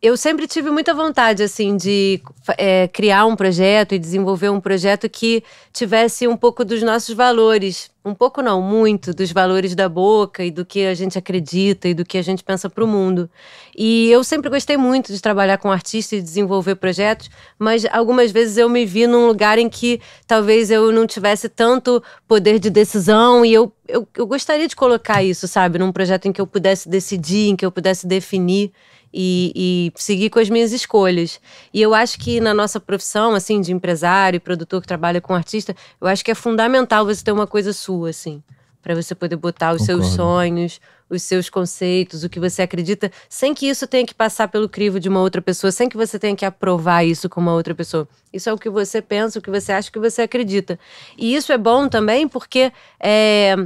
eu sempre tive muita vontade, assim, de é, criar um projeto e desenvolver um projeto que tivesse um pouco dos nossos valores. Um pouco não, muito, dos valores da boca e do que a gente acredita e do que a gente pensa para o mundo. E eu sempre gostei muito de trabalhar com artistas e desenvolver projetos, mas algumas vezes eu me vi num lugar em que talvez eu não tivesse tanto poder de decisão e eu, eu, eu gostaria de colocar isso, sabe, num projeto em que eu pudesse decidir, em que eu pudesse definir e, e seguir com as minhas escolhas. E eu acho que na nossa profissão, assim, de empresário e produtor que trabalha com artista, eu acho que é fundamental você ter uma coisa sua, assim, para você poder botar os Concordo. seus sonhos, os seus conceitos, o que você acredita, sem que isso tenha que passar pelo crivo de uma outra pessoa, sem que você tenha que aprovar isso com uma outra pessoa. Isso é o que você pensa, o que você acha, o que você acredita. E isso é bom também porque é,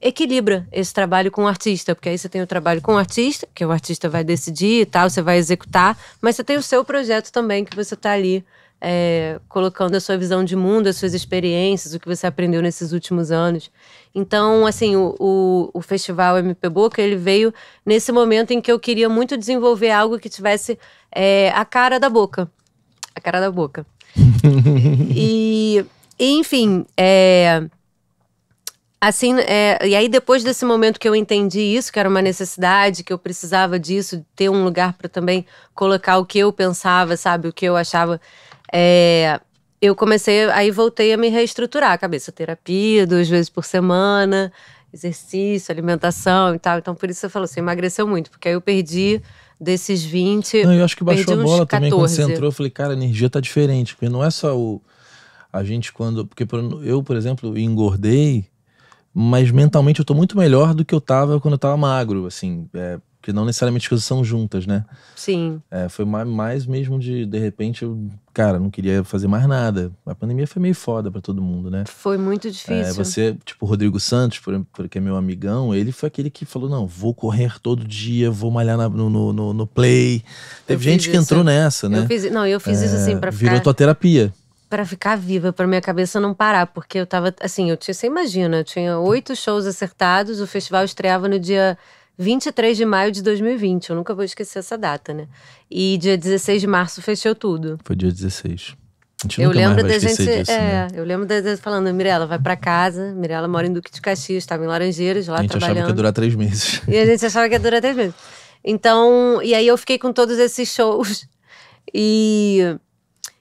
equilibra esse trabalho com o artista, porque aí você tem o trabalho com o artista, que o artista vai decidir e tal, você vai executar, mas você tem o seu projeto também, que você está ali é, colocando a sua visão de mundo, as suas experiências, o que você aprendeu nesses últimos anos. Então, assim, o, o, o, festival MP Boca, ele veio nesse momento em que eu queria muito desenvolver algo que tivesse é, a cara da boca. A cara da boca. e, enfim, é, assim, é, e aí depois desse momento que eu entendi isso, que era uma necessidade, que eu precisava disso, ter um lugar para também colocar o que eu pensava, sabe, o que eu achava, é, eu comecei, aí voltei a me reestruturar, a cabeça terapia, duas vezes por semana, exercício, alimentação e tal. Então por isso eu falo você emagreceu muito, porque aí eu perdi desses 20. Não, eu acho que baixou a bola 14. também quando você entrou, eu falei, cara, a energia tá diferente, porque não é só o a gente quando, porque eu, por exemplo, engordei mas mentalmente eu tô muito melhor do que eu tava quando eu tava magro, assim, é, porque não necessariamente as coisas são juntas, né? Sim. É, foi mais, mais mesmo de, de repente, eu, cara, não queria fazer mais nada. A pandemia foi meio foda pra todo mundo, né? Foi muito é, difícil. É, você, tipo, o Rodrigo Santos, por, por, que é meu amigão, ele foi aquele que falou: não, vou correr todo dia, vou malhar na, no, no, no, play. Teve eu gente que entrou nessa, né? Eu fiz, não, eu fiz é, isso assim pra é, ficar. Virou tua terapia para ficar viva, para minha cabeça não parar, porque eu tava, assim, eu tinha, você imagina, eu tinha oito shows acertados, o festival estreava no dia 23 de maio de 2020, eu nunca vou esquecer essa data, né? E dia 16 de março fechou tudo. Foi dia 16. Eu lembro da gente, disso, é, né? eu lembro da gente falando, Mirela, vai para casa. Mirela mora em Duque de Caxias, estava em Laranjeiras, lá trabalhando. A gente trabalhando. achava que ia durar três meses. E a gente achava que ia durar três meses. Então, e aí eu fiquei com todos esses shows. E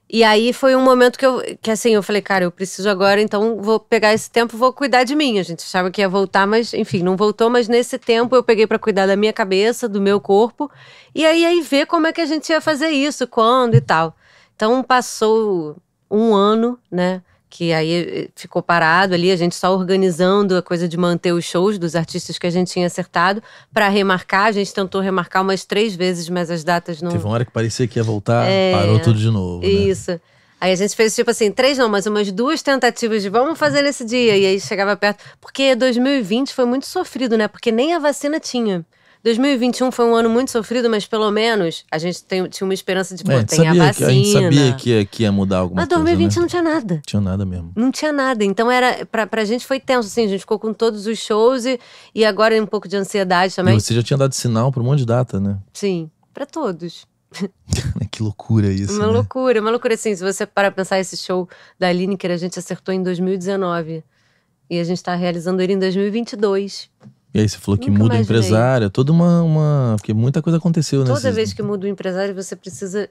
e aí foi um momento que eu, que assim, eu falei, cara, eu preciso agora, então vou pegar esse tempo, vou cuidar de mim. A gente achava que ia voltar, mas enfim, não voltou, mas nesse tempo eu peguei para cuidar da minha cabeça, do meu corpo, e aí, aí ver como é que a gente ia fazer isso, quando e tal. Então passou um ano, né? que aí eh, ficou parado ali, a gente só organizando a coisa de manter os shows dos artistas que a gente tinha acertado para remarcar. A gente tentou remarcar umas três vezes, mas as datas não. Teve uma hora que parecia que ia voltar, é, parou tudo de novo. Né? Isso. Né? Aí a gente fez tipo assim, três não, mas umas duas tentativas de vamos fazer nesse dia. E aí chegava perto. Porque 2020 foi muito sofrido, né? Porque nem a vacina tinha. 2021 foi um ano muito sofrido, mas pelo menos a gente tem, tinha uma esperança de, poder é, tem a vacina. a gente sabia que ia, que ia mudar alguma mas coisa. Mas 2020 né? não tinha nada. Tinha nada mesmo. Não tinha nada. Então era, pra, pra gente foi tenso, assim, a gente ficou com todos os shows e, e agora um pouco de ansiedade também. E você já tinha dado sinal pra um monte de data, né? Sim, pra todos. que loucura isso. Uma né? loucura, uma loucura assim. Se você para pensar esse show da que a gente acertou em 2019. E a gente está realizando ele em 2022. E aí você falou que Nunca muda o empresário, é toda uma, uma. Porque muita coisa aconteceu, né? Toda nesses... vez que muda o empresário, você precisa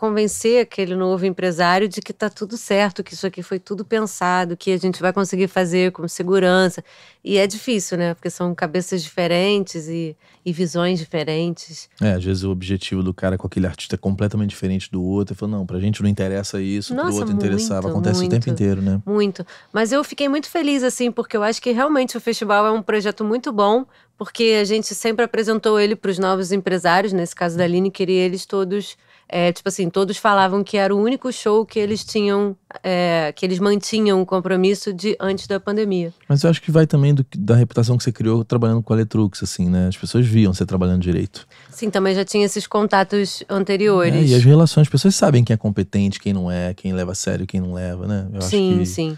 convencer aquele novo empresário de que está tudo certo, que isso aqui foi tudo pensado, que a gente vai conseguir fazer com segurança. E é difícil, né? Porque são cabeças diferentes e, e visões diferentes. É, às vezes o objetivo do cara com aquele artista é completamente diferente do outro. Ele falou, não, pra gente não interessa isso, Nossa, pro outro muito, interessava. Acontece muito, o tempo inteiro, né? Muito. Mas eu fiquei muito feliz, assim, porque eu acho que realmente o festival é um projeto muito bom, porque a gente sempre apresentou ele para os novos empresários, nesse caso da Aline, queria eles todos é, tipo assim, todos falavam que era o único show que eles tinham, é, que eles mantinham o um compromisso de antes da pandemia. Mas eu acho que vai também do, da reputação que você criou trabalhando com a Letrux, assim, né? As pessoas viam você trabalhando direito. Sim, também já tinha esses contatos anteriores. É, e as relações, as pessoas sabem quem é competente, quem não é, quem leva a sério, quem não leva, né? Eu sim, acho que... sim.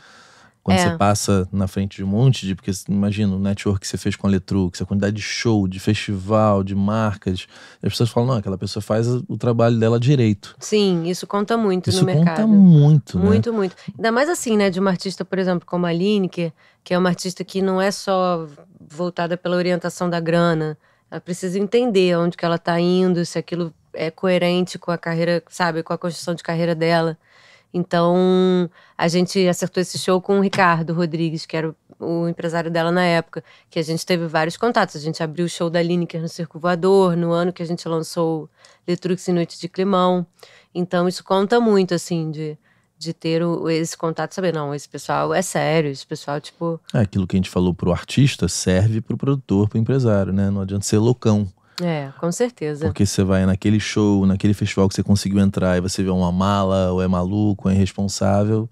Quando é. você passa na frente de um monte de. Porque imagina o network que você fez com a Letrux, a quantidade de show, de festival, de marcas. as pessoas falam, não, aquela pessoa faz o trabalho dela direito. Sim, isso conta muito isso no mercado. Isso conta muito, né? Muito, muito. Ainda mais assim, né, de uma artista, por exemplo, como a Lineker, que é uma artista que não é só voltada pela orientação da grana. Ela precisa entender onde que ela está indo, se aquilo é coerente com a carreira, sabe, com a construção de carreira dela. Então, a gente acertou esse show com o Ricardo Rodrigues, que era o empresário dela na época, que a gente teve vários contatos. A gente abriu o show da Lineker no Circo Voador, no ano que a gente lançou Letrux e Noite de Climão. Então, isso conta muito, assim, de, de ter o, esse contato, saber, não, esse pessoal é sério, esse pessoal, tipo... É, aquilo que a gente falou pro artista serve pro produtor, pro empresário, né? Não adianta ser loucão. É, com certeza. Porque você vai naquele show, naquele festival que você conseguiu entrar e você vê uma mala, ou é maluco, ou é irresponsável,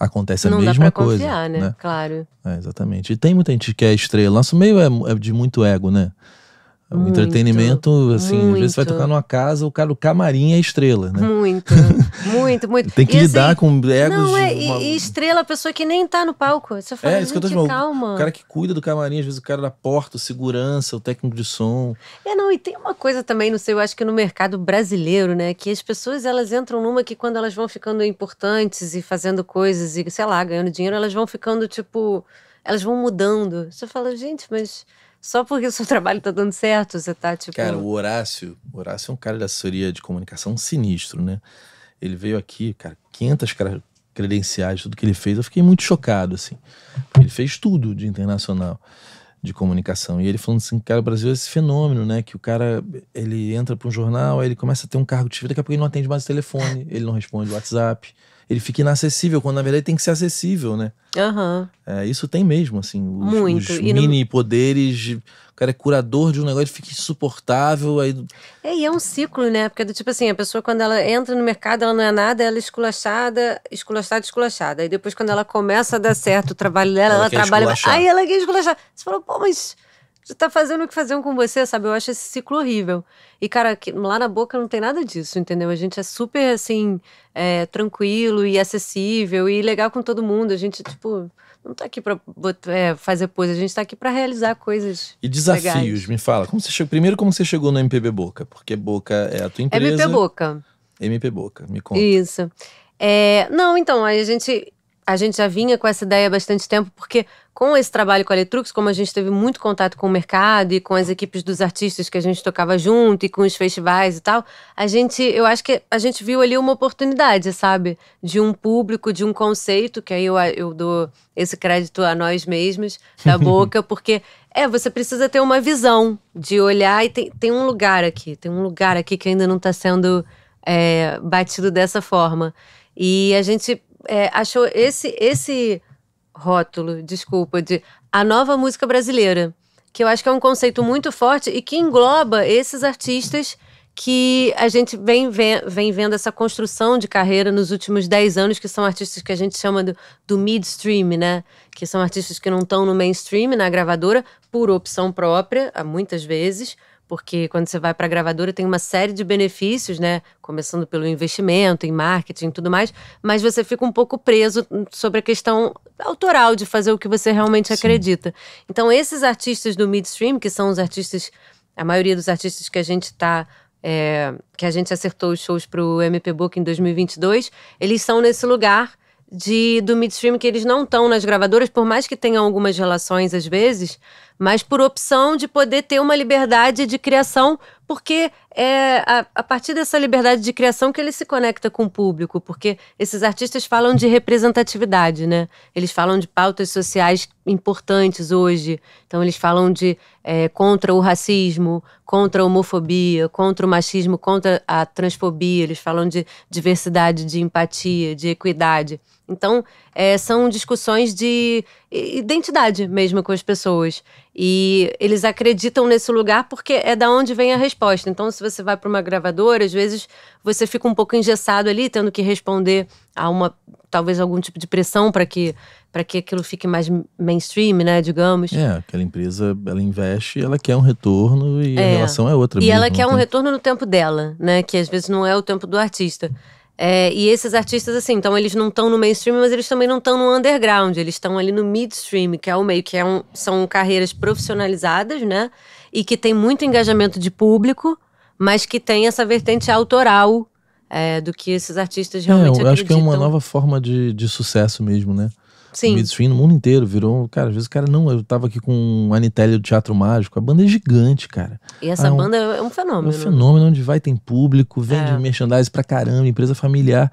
acontece a Não mesma dá pra coisa. Confiar, né? né? Claro. É, exatamente. E tem muita gente que é estrela. Nosso meio é, é de muito ego, né? O muito, entretenimento, assim, muito. às vezes você vai tocar numa casa, o cara o camarim é estrela, né? Muito, muito, muito. Tem que e lidar assim, com egos. Não, é, uma... e, estrela, a pessoa que nem tá no palco. Você fala, é, isso que eu tô falando. calma. O cara que cuida do camarim, às vezes o cara da porta, o segurança, o técnico de som. É, não, e tem uma coisa também, não sei, eu acho que no mercado brasileiro, né, que as pessoas, elas entram numa que quando elas vão ficando importantes e fazendo coisas e, sei lá, ganhando dinheiro, elas vão ficando, tipo, elas vão mudando. Você fala, gente, mas só porque o seu trabalho tá dando certo, você tá tipo. Cara, o Horácio, o Horácio é um cara de assessoria de comunicação sinistro, né? Ele veio aqui, cara, 500 credenciais, tudo que ele fez, eu fiquei muito chocado, assim. Ele fez tudo de internacional de comunicação. E ele falando assim, cara, o Brasil é esse fenômeno, né? Que o cara, ele entra para um jornal, aí ele começa a ter um cargo de daqui a pouco ele não atende mais o telefone, ele não responde o WhatsApp ele fica inacessível, quando na verdade tem que ser acessível, né? Uhum. É, isso tem mesmo, assim, os, Muito. os mini não... poderes. De... O cara é curador de um negócio, fica insuportável. Aí... É, e é um ciclo, né? Porque, tipo assim, a pessoa quando ela entra no mercado, ela não é nada, ela é esculachada, esculachada, esculachada. Aí depois, quando ela começa a dar certo o trabalho dela, ela, ela trabalha. Esculachar. Aí ela quer esculachar. Você falou, pô, mas você tá fazendo o que faziam com você, sabe? Eu acho esse ciclo horrível. E, cara, lá na boca não tem nada disso, entendeu? A gente é super, assim, é, tranquilo e acessível e legal com todo mundo. A gente, tipo, não tá aqui pra é, fazer pose, a gente tá aqui pra realizar coisas. E desafios, legais. me fala. Como você chegou, primeiro, como você chegou no MPB Boca? Porque Boca é a tua empresa. MP Boca. MP Boca, me conta. Isso. É, não, então, a gente a gente já vinha com essa ideia há bastante tempo, porque com esse trabalho com a Letrux, como a gente teve muito contato com o mercado e com as equipes dos artistas que a gente tocava junto e com os festivais e tal, a gente, eu acho que a gente viu ali uma oportunidade, sabe? De um público, de um conceito, que aí eu, eu dou esse crédito a nós mesmos, da boca, porque é, você precisa ter uma visão de olhar e tem, tem um lugar aqui, tem um lugar aqui que ainda não está sendo é, batido dessa forma. E a gente é, achou esse, esse rótulo, desculpa, de a nova música brasileira, que eu acho que é um conceito muito forte e que engloba esses artistas que a gente vem, vem, vem vendo essa construção de carreira nos últimos 10 anos, que são artistas que a gente chama do, do midstream, né? Que são artistas que não estão no mainstream, na gravadora, por opção própria, muitas vezes, porque quando você vai para a gravadora tem uma série de benefícios, né? Começando pelo investimento em marketing e tudo mais, mas você fica um pouco preso sobre a questão autoral de fazer o que você realmente Sim. acredita. Então, esses artistas do midstream, que são os artistas, a maioria dos artistas que a gente está é, que a gente acertou os shows para o MP Book em 2022, eles são nesse lugar de, do midstream que eles não estão nas gravadoras, por mais que tenham algumas relações às vezes, mas por opção de poder ter uma liberdade de criação, porque é a, a, partir dessa liberdade de criação que ele se conecta com o público, porque esses artistas falam de representatividade, né? Eles falam de pautas sociais importantes hoje, então eles falam de é, contra o racismo, contra a homofobia, contra o machismo, contra a transfobia, eles falam de diversidade, de empatia, de equidade. Então, é, são discussões de identidade mesmo com as pessoas. E eles acreditam nesse lugar porque é da onde vem a resposta. Então, se você vai para uma gravadora, às vezes você fica um pouco engessado ali, tendo que responder a uma talvez algum tipo de pressão para que para que aquilo fique mais mainstream, né, digamos. É, aquela empresa, ela investe, ela quer um retorno e é. a relação é outra. E mesmo, ela quer um então retorno no tempo dela, né, que às vezes não é o tempo do artista. É, e esses artistas, assim, então eles não estão no mainstream, mas eles também não estão no underground, eles estão ali no midstream, que é o meio, que é um, são carreiras profissionalizadas, né? E que tem muito engajamento de público, mas que tem essa vertente autoral é, do que esses artistas realmente é, eu acreditam. acho que é uma nova forma de, de sucesso mesmo, né? Sim. Midstream no mundo inteiro virou. Cara, às vezes o cara não. Eu tava aqui com a Anitelli do Teatro Mágico. A banda é gigante, cara. E essa ah, é um, banda é um fenômeno. É um né? fenômeno onde vai, tem público, vende é. merchandise pra caramba, empresa familiar.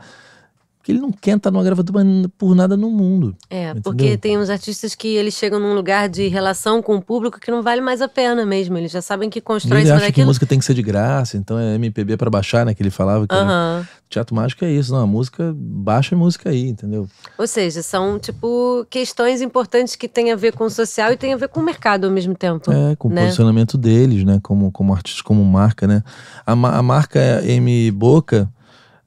Porque ele não quer estar numa gravadora por nada no mundo. É, entendeu? porque tem uns artistas que eles chegam num lugar de relação com o público que não vale mais a pena mesmo. Eles já sabem que constrói isso daquilo. que música tem que ser de graça, então é MPB para baixar, né? Que ele falava que teatro mágico é isso, não, a música, baixa a música aí, entendeu? Ou seja, são, tipo, questões importantes que tem a ver com o social e tem a ver com o mercado ao mesmo tempo. É, com né? o posicionamento deles, né? Como, como artista, como marca, né? A, a marca M Boca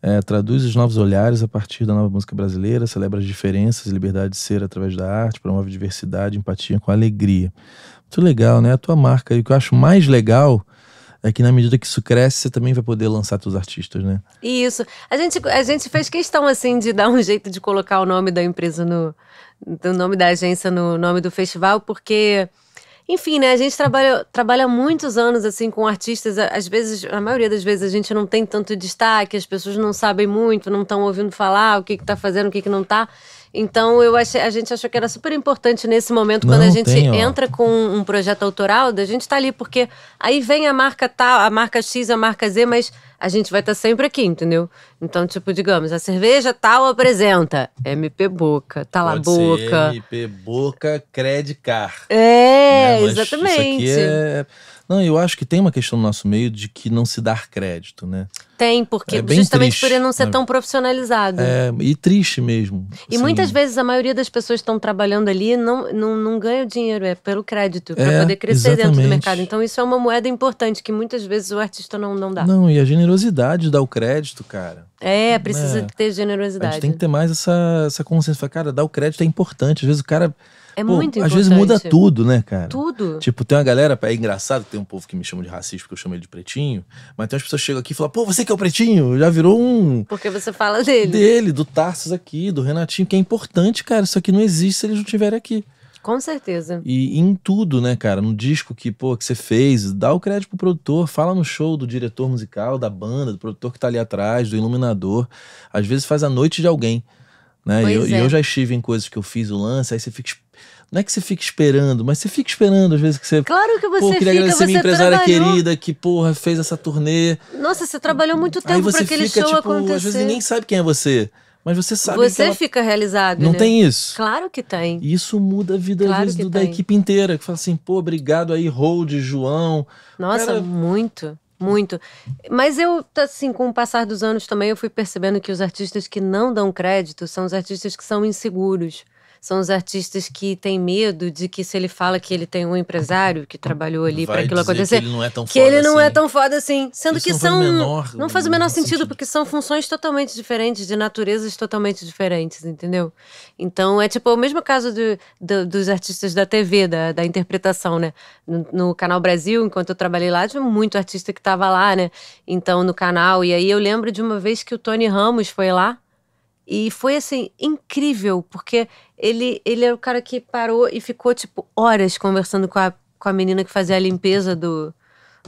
é, traduz os novos olhares a partir da nova música brasileira, celebra as diferenças e liberdade de ser através da arte, promove diversidade, empatia com alegria. Muito legal, né? A tua marca. E o que eu acho mais legal é que na medida que isso cresce, você também vai poder lançar seus artistas, né? Isso. A gente, a gente fez questão, assim, de dar um jeito de colocar o nome da empresa no... O nome da agência no nome do festival, porque... Enfim, né? A gente trabalha, trabalha muitos anos assim com artistas. Às vezes, a maioria das vezes, a gente não tem tanto destaque, as pessoas não sabem muito, não estão ouvindo falar o que, que tá fazendo, o que, que não tá. Então eu achei, a gente achou que era super importante nesse momento, Não, quando a gente tem, entra com um projeto autoral, da gente tá ali, porque aí vem a marca tal, a marca X, a marca Z, mas a gente vai estar tá sempre aqui, entendeu? Então, tipo, digamos, a cerveja tal apresenta MP Boca, tá lá Boca. MP Boca Credit Card. É, né? exatamente. Isso aqui é não, eu acho que tem uma questão no nosso meio de que não se dar crédito, né? Tem, porque é justamente triste, por ele não ser né? tão profissionalizado. É, e triste mesmo. E assim, muitas vezes a maioria das pessoas que estão trabalhando ali não, não, não ganha dinheiro, é pelo crédito, para é, poder crescer exatamente. dentro do mercado. Então isso é uma moeda importante que muitas vezes o artista não, não dá. Não, e a generosidade dá o crédito, cara. É, precisa é. ter generosidade. A gente tem que ter mais essa, essa consciência. Cara, dar o crédito é importante. Às vezes o cara é Pô, muito importante. Às vezes muda tudo, né, cara? Tudo. Tipo, tem uma galera, é engraçado, tem um povo que me chama de racista porque eu chamo ele de pretinho, mas tem umas pessoas que chegam aqui e falam, pô, você que é o pretinho, já virou um. Porque você fala dele. Dele, do Tarsus aqui, do Renatinho, que é importante, cara. Isso aqui não existe se eles não estiverem aqui. Com certeza. E, em tudo, né, cara? No disco que, pô, que você fez, dá o crédito pro produtor, fala no show do diretor musical, da banda, do produtor que tá ali atrás, do iluminador. Às vezes faz a noite de alguém. Né? E eu, é. eu, já estive em coisas que eu fiz o lance, aí você fica não é que você fica esperando, mas você fica esperando às vezes que você. Claro que você Pô, queria fica, agradecer minha empresária trabalhou. querida que, porra, fez essa turnê. Nossa, você trabalhou muito tempo para aquele fica, show tipo, acontecer. Às vezes ninguém sabe quem é você. Mas você sabe Você Você fica realizado. Não né? tem isso? Claro que tem. Isso muda a vida claro vezes, do, da equipe inteira, que fala assim, pô, obrigado aí, Hold, João. Nossa, Cara... muito, muito. Mas eu, assim, com o passar dos anos também, eu fui percebendo que os artistas que não dão crédito são os artistas que são inseguros são os artistas que têm medo de que se ele fala que ele tem um empresário que trabalhou ali para aquilo acontecer, que ele não é tão, foda, ele não é assim. É tão foda assim, sendo Isso que não são faz menor, não faz o menor sentido, sentido, porque são funções totalmente diferentes, de naturezas totalmente diferentes, entendeu? Então é tipo o mesmo caso do, do, dos artistas da TV, da, da interpretação, né? No, no, canal Brasil, enquanto eu trabalhei lá, tinha muito artista que estava lá, né? Então no canal e aí eu lembro de uma vez que o Tony Ramos foi lá e foi assim, incrível, porque ele, ele era o cara que parou e ficou, tipo, horas conversando com a, com a menina que fazia a limpeza do,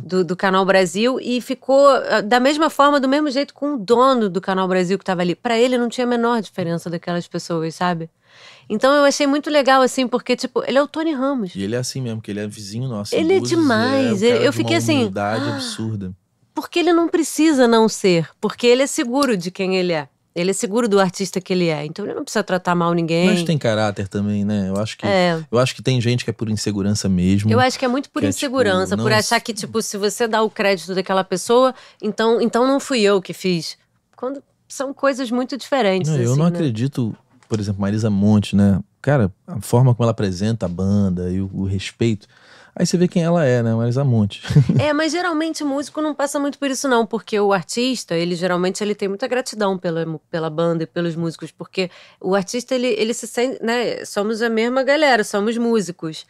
do, do Canal Brasil e ficou ah, da mesma forma, do mesmo jeito com o dono do Canal Brasil que estava ali. Para ele não tinha a menor diferença daquelas pessoas, sabe? Então eu achei muito legal, assim, porque, tipo, ele é o Tony Ramos. E ele é assim mesmo, que ele é vizinho nosso. Ele é Búzios, é demais. É, eu fiquei assim. Uma ah, absurda. Porque ele não precisa não ser, porque ele é seguro de quem ele é. Ele é seguro do artista que ele é, então ele não precisa tratar mal ninguém. Mas tem caráter também, né? Eu acho que é. eu acho que tem gente que é por insegurança mesmo. Eu acho que é muito por é insegurança, é, tipo, por não... achar que tipo se você dá o crédito daquela pessoa, então então não fui eu que fiz. Quando são coisas muito diferentes. Não, assim, eu não né? acredito, por exemplo, Marisa Monte, né? Cara, a forma como ela apresenta a banda e o, o respeito. Aí você vê quem ela é, né? Marisa Monte. é, mas geralmente o músico não passa muito por isso não, porque o artista, ele geralmente ele tem muita gratidão pela, pela banda e pelos músicos, porque o artista, ele, ele se sente, né? Somos a mesma galera, somos músicos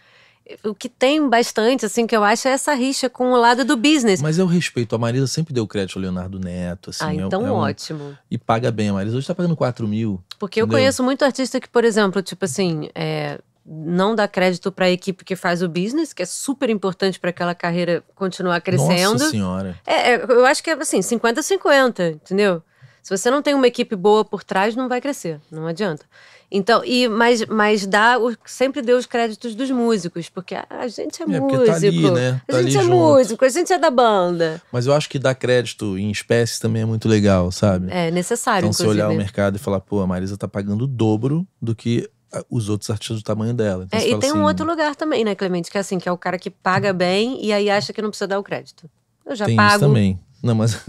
o que tem bastante, assim, que eu acho é essa rixa com o lado do business. Mas eu respeito, a Marisa sempre deu crédito ao Leonardo Neto, assim. Ah, é então é, é ótimo. Um... E paga bem, a Marisa hoje tá pagando 4 mil. Porque entendeu? eu conheço muito artista que, por exemplo, tipo assim, é não dá crédito para a equipe que faz o business, que é super importante para aquela carreira continuar crescendo. Nossa senhora. É, é, eu acho que é assim, 50-50, entendeu? Se você não tem uma equipe boa por trás, não vai crescer, não adianta. Então, e mas, mas dá o, sempre deu os créditos dos músicos, porque a gente é, é tá músico. Tá ali, né? tá a gente é junto. músico, a gente é da banda. Mas eu acho que dar crédito em espécie também é muito legal, sabe? É necessário. Então, inclusive. se olhar o mercado e falar, pô, a Marisa tá pagando o dobro do que os outros artistas do tamanho dela. Então, é, e tem assim, um outro lugar também, né, Clemente? Que é assim, que é o cara que paga hum. bem e aí acha que não precisa dar o crédito. Eu já tem pago. Isso também. Não, mas.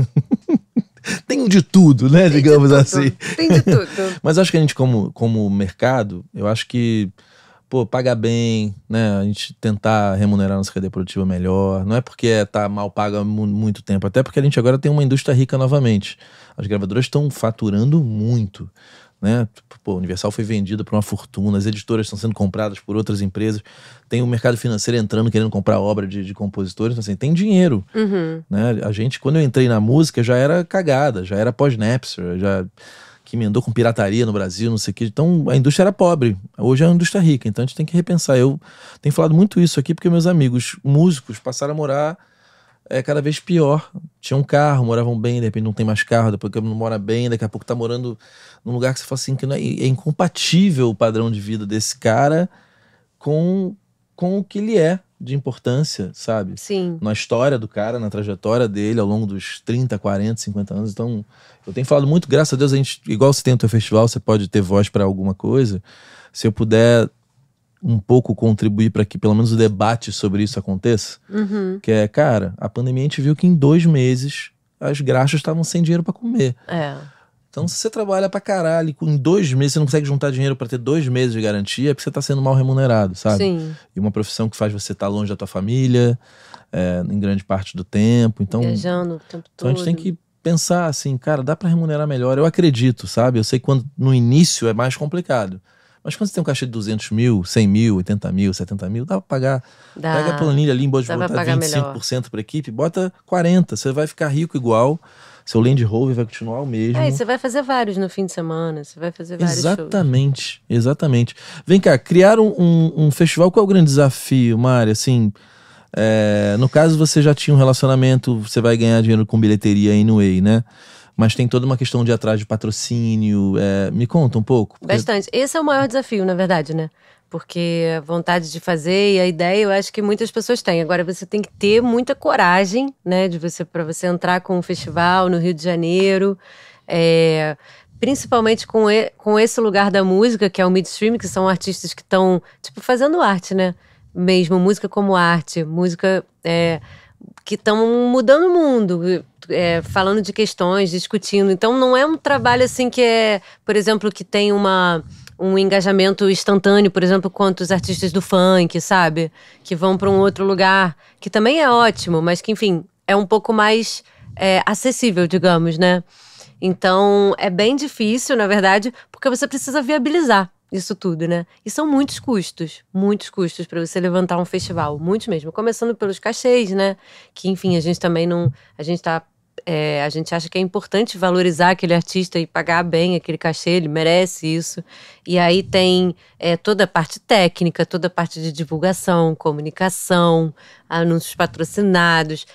tem de tudo, né? Tem digamos tudo. assim. Tem de tudo. mas acho que a gente, como, como mercado, eu acho que pô, pagar bem, né? A gente tentar remunerar nossa cadeia produtiva melhor. Não é porque tá mal paga há muito tempo, até porque a gente agora tem uma indústria rica novamente. As gravadoras estão faturando muito. Né? Pô, Universal foi vendida por uma fortuna, as editoras estão sendo compradas por outras empresas, tem o mercado financeiro entrando querendo comprar obra de, de compositores, então, assim, tem dinheiro. Uhum. Né? A gente, quando eu entrei na música, já era cagada, já era pós-Napster, já que emendou com pirataria no Brasil, não sei o que. Então a indústria era pobre, hoje é uma indústria rica, então a gente tem que repensar. Eu tenho falado muito isso aqui porque meus amigos músicos passaram a morar é cada vez pior. Tinha um carro, moravam bem, de repente não tem mais carro, depois que não mora bem, daqui a pouco tá morando num lugar que você fala assim, que não é, é incompatível o padrão de vida desse cara com, com o que ele é de importância, sabe? Sim. Na história do cara, na trajetória dele ao longo dos 30, 40, 50 anos. Então, eu tenho falado muito, graças a Deus, a gente, igual você tem o teu festival, você pode ter voz para alguma coisa. Se eu puder um pouco contribuir para que pelo menos o debate sobre isso aconteça. Uhum. Que é, cara, a pandemia a gente viu que em dois meses as graxas estavam sem dinheiro para comer. É. Então, se você trabalha pra caralho, em dois meses você não consegue juntar dinheiro para ter dois meses de garantia, é porque você tá sendo mal remunerado, sabe? Sim. E uma profissão que faz você estar tá longe da tua família, é, em grande parte do tempo. Então, Viajando o tempo todo. Então a gente tem que pensar assim, cara, dá para remunerar melhor. Eu acredito, sabe? Eu sei que quando, no início é mais complicado. Mas quando você tem um caixa de 200 mil, 100 mil, 80 mil, 70 mil, dá para pagar. Dá, pega a planilha ali, em vez de botar 25% para equipe, bota 40%. Você vai ficar rico igual. Seu Land Rover vai continuar o mesmo. É, você vai fazer vários no fim de semana. Você vai fazer vários Exatamente, shows. exatamente. Vem cá, criar um, um, um, festival, qual é o grande desafio, Mari? Assim, é, no caso você já tinha um relacionamento, você vai ganhar dinheiro com bilheteria Way, né? mas tem toda uma questão de atrás de patrocínio. É, me conta um pouco. Porque... Bastante. Esse é o maior desafio, na verdade, né? Porque a vontade de fazer e a ideia eu acho que muitas pessoas têm. Agora você tem que ter muita coragem, né? De você para você entrar com um festival no Rio de Janeiro. É, principalmente com, e, com esse lugar da música, que é o midstream, que são artistas que estão, tipo, fazendo arte, né? Mesmo, música como arte, música é, que estão mudando o mundo, é, falando de questões, discutindo. Então não é um trabalho assim que é, por exemplo, que tem uma um engajamento instantâneo, por exemplo, quanto os artistas do funk, sabe? Que vão para um outro lugar, que também é ótimo, mas que, enfim, é um pouco mais é, acessível, digamos, né? Então, é bem difícil, na verdade, porque você precisa viabilizar isso tudo, né? E são muitos custos, muitos custos para você levantar um festival, muitos mesmo. Começando pelos cachês, né? Que enfim, a gente também não, a gente tá é, a gente acha que é importante valorizar aquele artista e pagar bem aquele cachê, ele merece isso. E aí tem é, toda a parte técnica, toda a parte de divulgação, comunicação, anúncios patrocinados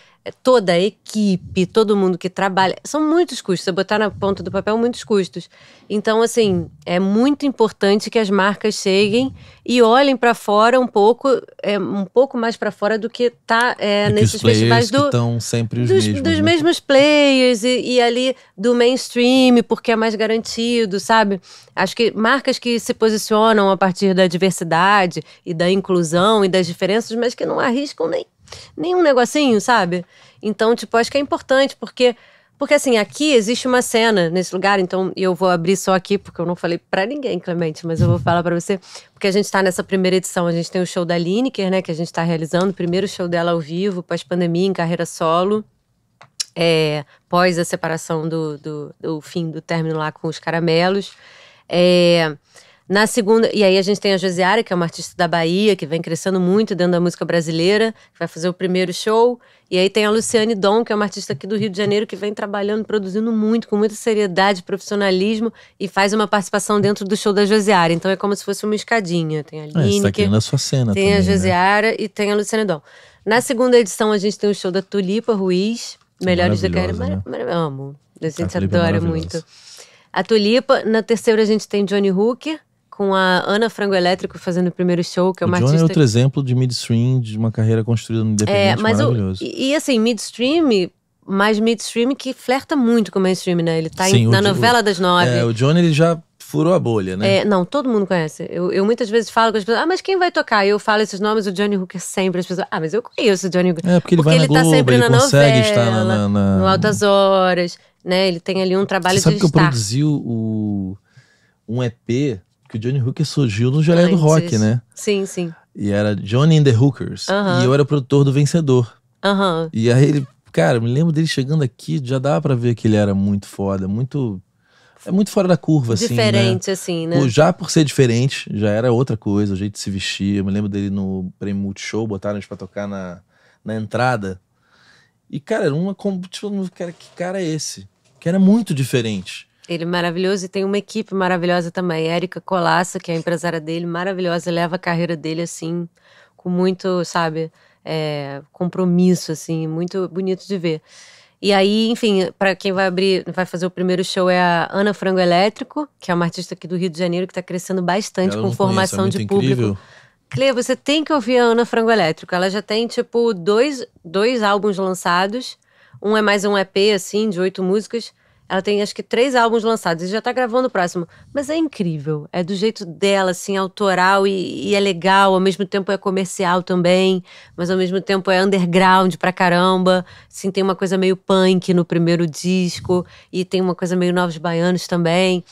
toda a equipe, todo mundo que trabalha. São muitos custos. Você botar na ponta do papel, muitos custos. Então, assim, é muito importante que as marcas cheguem e olhem para fora um pouco, é, um pouco mais para fora do que tá é, nesses que festivais do. Que estão sempre os dos, mesmos. Dos né? mesmos players e, e ali do mainstream, porque é mais garantido, sabe? Acho que marcas que se posicionam a partir da diversidade e da inclusão e das diferenças, mas que não arriscam nem nenhum negocinho, sabe? Então, tipo, acho que é importante, porque. Porque assim, aqui existe uma cena nesse lugar, então eu vou abrir só aqui, porque eu não falei para ninguém, Clemente, mas eu vou falar para você. Porque a gente tá nessa primeira edição, a gente tem o show da Lineker, né, que a gente tá realizando, o primeiro show dela ao vivo, pós-pandemia, em carreira solo. É, pós a separação do, do, do, fim do término lá com os caramelos. É, na segunda, e aí a gente tem a Josiara, que é uma artista da Bahia, que vem crescendo muito dentro da música brasileira, que vai fazer o primeiro show. E aí tem a Luciane Dom, que é uma artista aqui do Rio de Janeiro, que vem trabalhando, produzindo muito, com muita seriedade, profissionalismo, e faz uma participação dentro do show da Josiara. Então é como se fosse uma escadinha. Tem a é, tá Lineker, é, tá na sua cena tem também, a né? Josiara né? e tem a Luciane Dom. Na segunda edição, a gente tem o show da Tulipa Ruiz, Melhores da Carreira. Né? Mar... Amo. A gente a é adora é muito. A Tulipa, na terceira a gente tem Johnny Hooker, com a Ana Frango Elétrico fazendo o primeiro show, que é uma o Johnny é artista... é outro exemplo de midstream, de uma carreira construída no é, independente, é, mas maravilhoso. O, e assim, midstream mas midstream que flerta muito com o mainstream, né? Ele tá Sim, em, na o, novela das nove. É, o Johnny ele já furou a bolha, né? É, não, todo mundo conhece. Eu, eu muitas vezes falo com as pessoas, ah, mas quem vai tocar? eu falo esses nomes, o Johnny Hooker sempre. As pessoas, ah, mas eu conheço o Johnny Hooker. É, porque ele vai ele na tá Globo, sempre ele na consegue novela, estar na, na, na, no Altas Horas, né? Ele tem ali um trabalho Você sabe de que estar. eu produzi o, um EP que o Johnny Hooker surgiu no Geleia do Rock, né? Sim, sim. E era Johnny and the Hookers. E eu era o produtor do vencedor. Uh E aí ele, cara, me lembro dele chegando aqui, já dava para ver que ele era muito foda, muito. É muito fora da curva, assim. Né? Diferente, né? assim, né? Já por ser diferente, já era outra coisa, o jeito de se vestir. Eu me lembro dele no Prêmio Multishow, botaram eles pra tocar na, na entrada. E, cara, era uma. Tipo, cara, que cara é esse? Que era muito diferente ele é maravilhoso e tem uma equipe maravilhosa também. Érica Colassa, que é a empresária dele, maravilhosa, leva a carreira dele assim, com muito, sabe, é, compromisso, assim, muito bonito de ver. E aí, enfim, para quem vai abrir, vai fazer o primeiro show é a Ana Frango Elétrico, que é uma artista aqui do Rio de Janeiro que está crescendo bastante com é formação é de público. Incrível. Clê, você tem que ouvir a Ana Frango Elétrico. Ela já tem, tipo, dois, dois álbuns lançados. Um é mais um EP, assim, de oito músicas. Ela tem acho que três álbuns lançados e já tá gravando o próximo. Mas é incrível. É do jeito dela, assim, autoral e, e é legal. Ao mesmo tempo é comercial também, mas ao mesmo tempo é underground pra caramba. Sim, tem uma coisa meio punk no primeiro disco e tem uma coisa meio Novos Baianos também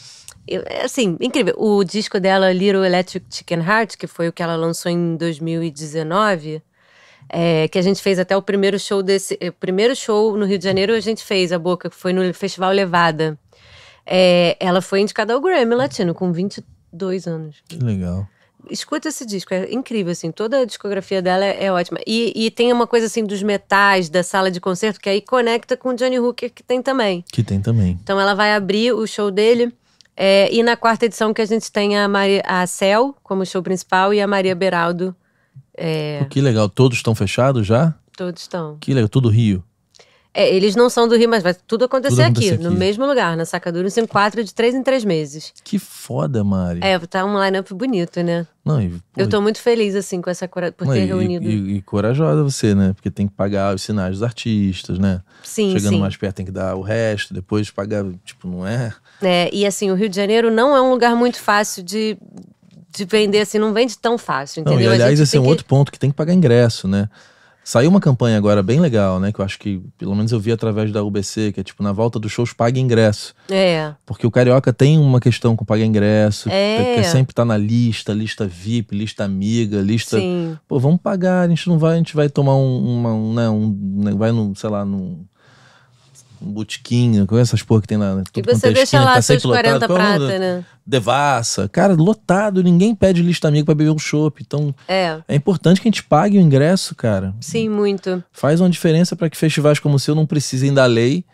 é, assim, incrível. O disco dela, Little Electric Chicken Heart, que foi o que ela lançou em 2019, é, que a gente fez até o primeiro show desse. Eh, primeiro show no Rio de Janeiro a gente fez a boca, que foi no Festival Levada. É, ela foi indicada ao Grammy Latino com 22 anos. Que legal. Escuta esse disco, é incrível, assim, toda a discografia dela é, é ótima. E, e, tem uma coisa assim dos metais da sala de concerto que aí conecta com o Johnny Hooker, que tem também. Que tem também. Então ela vai abrir o show dele. É, e na quarta edição que a gente tem a, Maria, a Cel como show principal e a Maria Beraldo é... Que legal, todos estão fechados já? Todos estão. Que legal, tudo Rio. É, eles não são do Rio, mas vai tudo acontecer, tudo aqui, aqui, no mesmo lugar, na Sacadura 4 de três em três meses. Que foda, Mari. É, tá um line-up bonito, né? Não, e, eu tô muito feliz, assim, com essa cora... por não, ter e, reunido. E, e, corajosa você, né? Porque tem que pagar os sinais dos artistas, né? Sim. Chegando sim. mais perto, tem que dar o resto, depois pagar, tipo, não é. É, e assim, o Rio de Janeiro não é um lugar muito fácil de de vender assim, não vende tão fácil, entendeu? Não, e, aliás, esse é um que... outro ponto que tem que pagar ingresso, né? Saiu uma campanha agora bem legal, né? Que eu acho que, pelo menos eu vi através da UBC, que é tipo, na volta dos shows, paga ingresso. É. Porque o carioca tem uma questão com paga ingresso, é. que sempre tá na lista, lista VIP, lista amiga, lista. Sim. Pô, vamos pagar, a gente não vai, a gente vai tomar um. Uma, um, né, um né, vai num, sei lá, num um botiquinho, né? com essas porra que tem lá. Né? E você deixa né? lá tá seus 40 prata, né? Devassa. Cara, lotado, ninguém pede lista amigo para beber um chopp. Então, é. é importante que a gente pague o ingresso, cara. Sim, muito. Faz uma diferença para que festivais como o seu não precisem da lei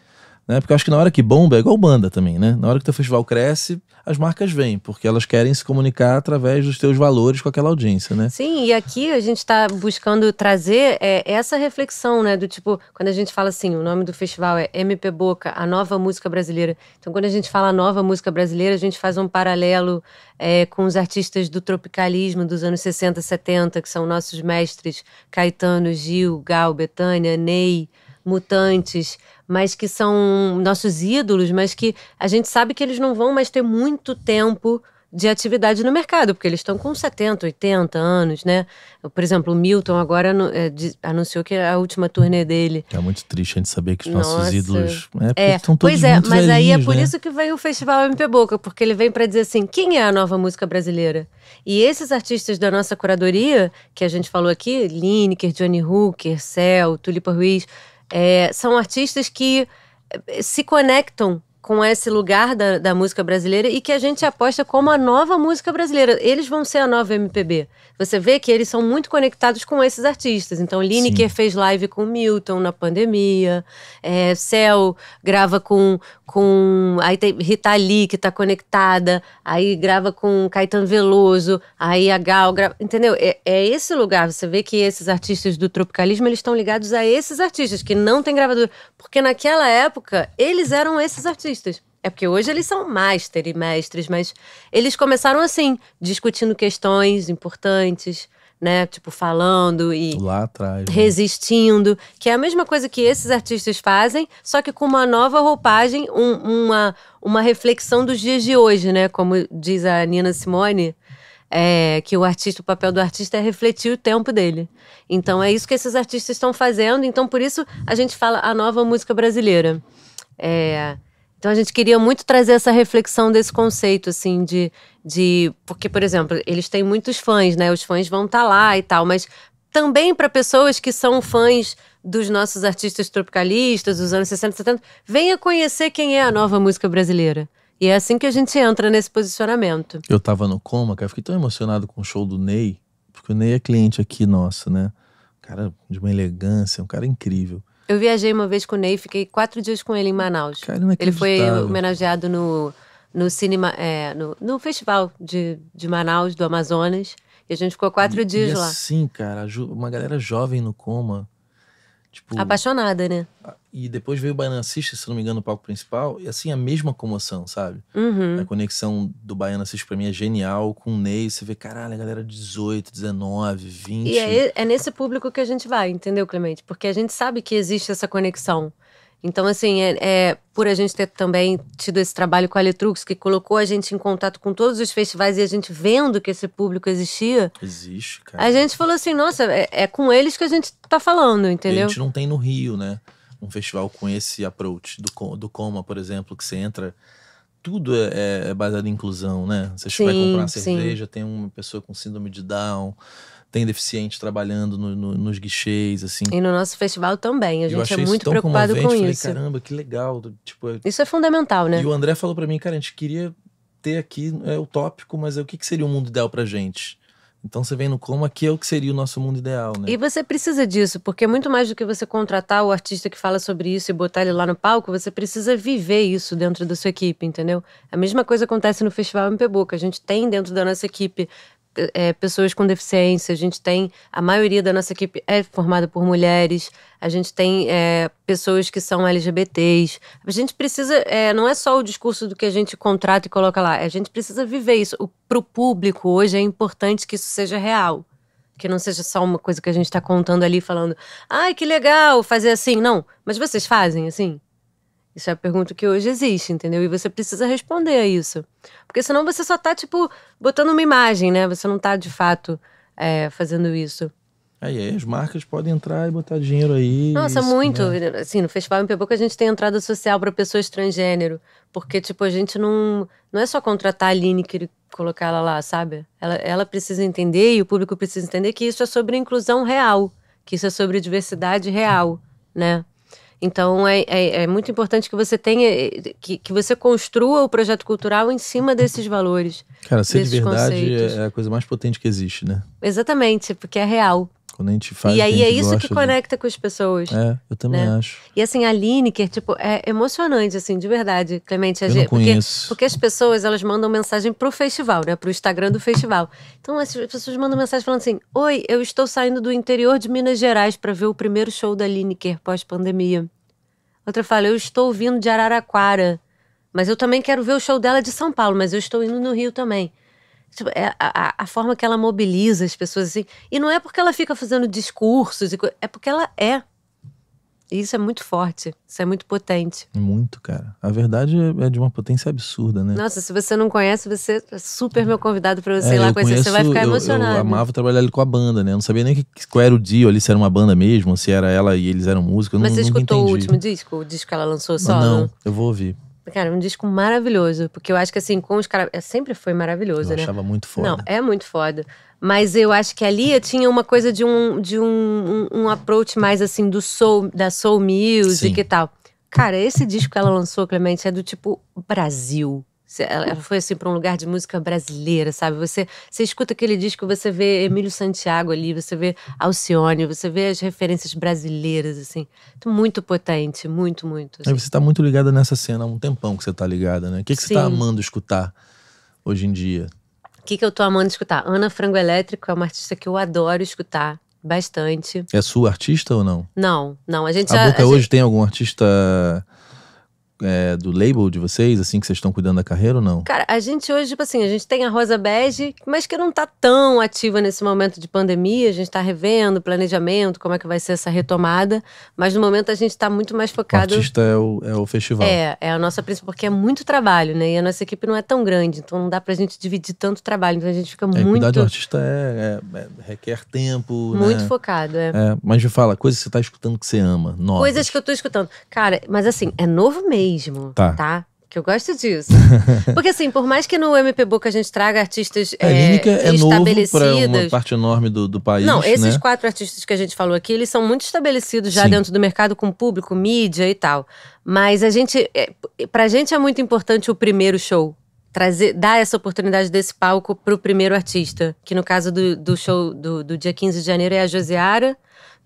né? Porque eu acho que na hora que bomba é igual banda também, né? Na hora que teu festival cresce, as marcas vêm, porque elas querem se comunicar através dos teus valores com aquela audiência, né? Sim, e aqui a gente está buscando trazer é, essa reflexão, né? Do tipo, quando a gente fala assim, o nome do festival é MP Boca, a nova música brasileira. Então, quando a gente fala nova música brasileira, a gente faz um paralelo é, com os artistas do tropicalismo dos anos 60, 70, que são nossos mestres, Caetano, Gil, Gal, Betânia, Ney mutantes, mas que são nossos ídolos, mas que a gente sabe que eles não vão mais ter muito tempo de atividade no mercado, porque eles estão com 70, 80 anos, né? Por exemplo, o Milton agora eh, anunciou que é a última turnê dele. É muito triste a gente saber que os Nossa. nossos ídolos. Né, é, é. Estão todos pois é, mas aí é por né? isso que vem o Festival MP Boca, porque ele vem para dizer assim: quem é a nova música brasileira? E esses artistas da nossa curadoria, que a gente falou aqui, Lineker, Johnny Hooker, Cell, Tulipa Ruiz é, são artistas que eh, se conectam com esse lugar da, da, música brasileira e que a gente aposta como a nova música brasileira. Eles vão ser a nova MPB. Você vê que eles são muito conectados com esses artistas. Então, Lineker Sim. fez live com Milton na pandemia, é, Cell grava com, com. Aí tem Rita Lee, que está conectada, aí grava com Caetano Veloso, aí a Gal. Grava, entendeu? É, é esse lugar. Você vê que esses artistas do tropicalismo eles estão ligados a esses artistas que não tem gravador. Porque naquela época, eles eram esses artistas artistas. É porque hoje eles são master e mestres, mas eles começaram assim, discutindo questões importantes, né? Tipo, falando e atrás, né? resistindo. Que é a mesma coisa que esses artistas fazem, só que com uma nova roupagem, um, uma, uma reflexão dos dias de hoje, né? Como diz a Nina Simone. É, que o artista, o papel do artista é refletir o tempo dele. Então é isso que esses artistas estão fazendo. Então por isso a gente fala a nova música brasileira. É, então a gente queria muito trazer essa reflexão desse conceito, assim, de. de porque, por exemplo, eles têm muitos fãs, né? Os fãs vão estar tá lá e tal, mas também para pessoas que são fãs dos nossos artistas tropicalistas dos anos 60, 70, venha conhecer quem é a nova música brasileira. E é assim que a gente entra nesse posicionamento. Eu tava no coma, cara, fiquei tão emocionado com o show do Ney, porque o Ney é cliente aqui nosso, né? Cara de uma elegância, um cara incrível. Eu viajei uma vez com o Ney, fiquei quatro dias com ele em Manaus. Cara, é ele foi homenageado no, no cinema, é, no, no festival de, de Manaus, do Amazonas. E a gente ficou quatro e, dias e lá. Sim, cara, uma galera jovem no coma. Tipo, Apaixonada, né? e depois veio o Baianacista, se não me engano, no palco principal, e assim, a mesma comoção, sabe? Uhum. A conexão do Baianacista pra mim é genial, com o Ney, você vê, caralho, a galera 18, 19, 20. E é, é nesse público que a gente vai, entendeu, Clemente? Porque a gente sabe que existe essa conexão. Então, assim, é, é, por a gente ter também tido esse trabalho com a Letrux, que colocou a gente em contato com todos os festivais e a gente vendo que esse público existia. Existe, cara. A gente falou assim, nossa, é, é com eles que a gente tá falando, entendeu? E a gente não tem no Rio, né? um festival com esse approach do, do Coma, por exemplo, que você entra tudo é, é, é baseado em inclusão, né? Você sim, vai comprar uma cerveja, sim. tem uma pessoa com síndrome de Down, tem deficiente trabalhando no, no, nos guichês, assim. E no nosso festival também, a gente é muito preocupado com falei, isso. Caramba, que legal, tipo, é isso é fundamental, né? E o André falou para mim, cara, a gente queria ter aqui é tópico mas é, o que, que seria o um mundo ideal pra gente? Então você vem no como aqui é o que seria o nosso mundo ideal, né? E você precisa disso, porque é muito mais do que você contratar o artista que fala sobre isso e botar ele lá no palco, você precisa viver isso dentro da sua equipe, entendeu? A mesma coisa acontece no Festival MP Boca. A gente tem dentro da nossa equipe é, pessoas com deficiência, a gente tem. A maioria da nossa equipe é formada por mulheres, a gente tem é, pessoas que são LGBTs. A gente precisa. É, não é só o discurso do que a gente contrata e coloca lá, a gente precisa viver isso. Para o público hoje é importante que isso seja real. Que não seja só uma coisa que a gente está contando ali, falando, ai, que legal fazer assim. Não, mas vocês fazem assim? Isso é a pergunta que hoje existe, entendeu? E você precisa responder a isso. Porque senão você só tá, tipo, botando uma imagem, né? Você não tá, de fato, é, fazendo isso. Aí, as marcas podem entrar e botar dinheiro aí. Nossa, isso, muito. Né? Assim, no Festival em Pernambuco a gente tem entrada social para pessoas transgênero. Porque, tipo, a gente não. Não é só contratar a Aline e colocar ela lá, sabe? Ela, ela precisa entender e o público precisa entender que isso é sobre inclusão real. Que isso é sobre diversidade real, né? Então é, é, é, muito importante que você tenha, eh, que, que você construa o projeto cultural em cima desses valores. Cara, ser de verdade é, conceitos. é a coisa mais potente que existe, né? Exatamente, porque é real. Quando a gente faz. E aí é isso que conecta de... com as pessoas. É, eu também né? acho. E assim, a Lineker, tipo, é emocionante, assim, de verdade, Clemente. Eu a porque, porque as pessoas, elas mandam mensagem pro festival, né? Pro Instagram do festival. Então as pessoas mandam mensagem falando assim: Oi, eu estou saindo do interior de Minas Gerais para ver o primeiro show da Lineker pós-pandemia. Outra fala: Eu estou vindo de Araraquara. Mas eu também quero ver o show dela de São Paulo, mas eu estou indo no Rio também. Tipo, é a, a, forma que ela mobiliza as pessoas assim. E não é porque ela fica fazendo discursos, é porque ela é. E isso é muito forte, isso é muito potente. Muito, cara. A verdade é, é de uma potência absurda, né? Nossa, se você não conhece, você é super meu convidado para você é, ir lá conhecer, conheço, você vai ficar eu, emocionado. Eu, amava trabalhar ali com a banda, né? Eu não sabia nem que, qual era o dia ali, se era uma banda mesmo, se era ela e eles eram músicos. Mas não, você escutou o último disco, o disco que ela lançou só? Não, não, eu vou ouvir. Cara, um disco maravilhoso. Porque eu acho que assim, com os caras. É, sempre foi maravilhoso, eu né? Achava muito foda. Não, é muito foda. Mas eu acho que ali tinha uma coisa de um, de um, um, um approach mais assim do soul, da soul music Sim. e tal. Cara, esse disco que ela lançou, Clemente, é do tipo Brasil. Ela foi assim para um lugar de música brasileira, sabe? Você, você escuta aquele disco, você vê Emílio Santiago ali, você vê Alcione, você vê as referências brasileiras, assim. Muito potente, muito, muito. Assim. você está muito ligada nessa cena há um tempão que você está ligada, né? O que, que você está amando escutar hoje em dia? O que, que eu estou amando escutar? Ana Frango Elétrico é uma artista que eu adoro escutar bastante. É sua artista ou não? Não, não. A gente a já, Boca a hoje gente... tem algum artista é, do label de vocês, assim, que vocês estão cuidando da carreira ou não? Cara, a gente hoje, tipo assim, a gente tem a Rosa Bege, mas que não tá tão ativa nesse momento de pandemia, a gente tá revendo planejamento, como é que vai ser essa retomada, mas no momento a gente tá muito mais focado... O artista é o, é o festival. É, é a nossa principal, porque é muito trabalho, né, e a nossa equipe não é tão grande, então não dá pra gente dividir tanto trabalho, então a gente fica é, muito... cuidar do artista é, é, é requer tempo, né? Muito né? focado, é. é. Mas me fala, coisas que você tá escutando que você ama, novas. Coisas que eu tô escutando. Cara, mas assim, é novo meio mesmo, tá? tá? Que eu gosto disso. Porque assim, por mais que no MP Boca a gente traga artistas é, é, é estabelecidos. uma parte enorme do, do país. Não, né? esses né? quatro artistas que a gente falou aqui, eles são muito estabelecidos já Sim. dentro do mercado com público, mídia e tal. Mas a gente. É, pra gente é muito importante o primeiro show. Trazer, dar essa oportunidade desse palco pro primeiro artista. Que no caso do, do show do, do dia 15 de janeiro é a Josiara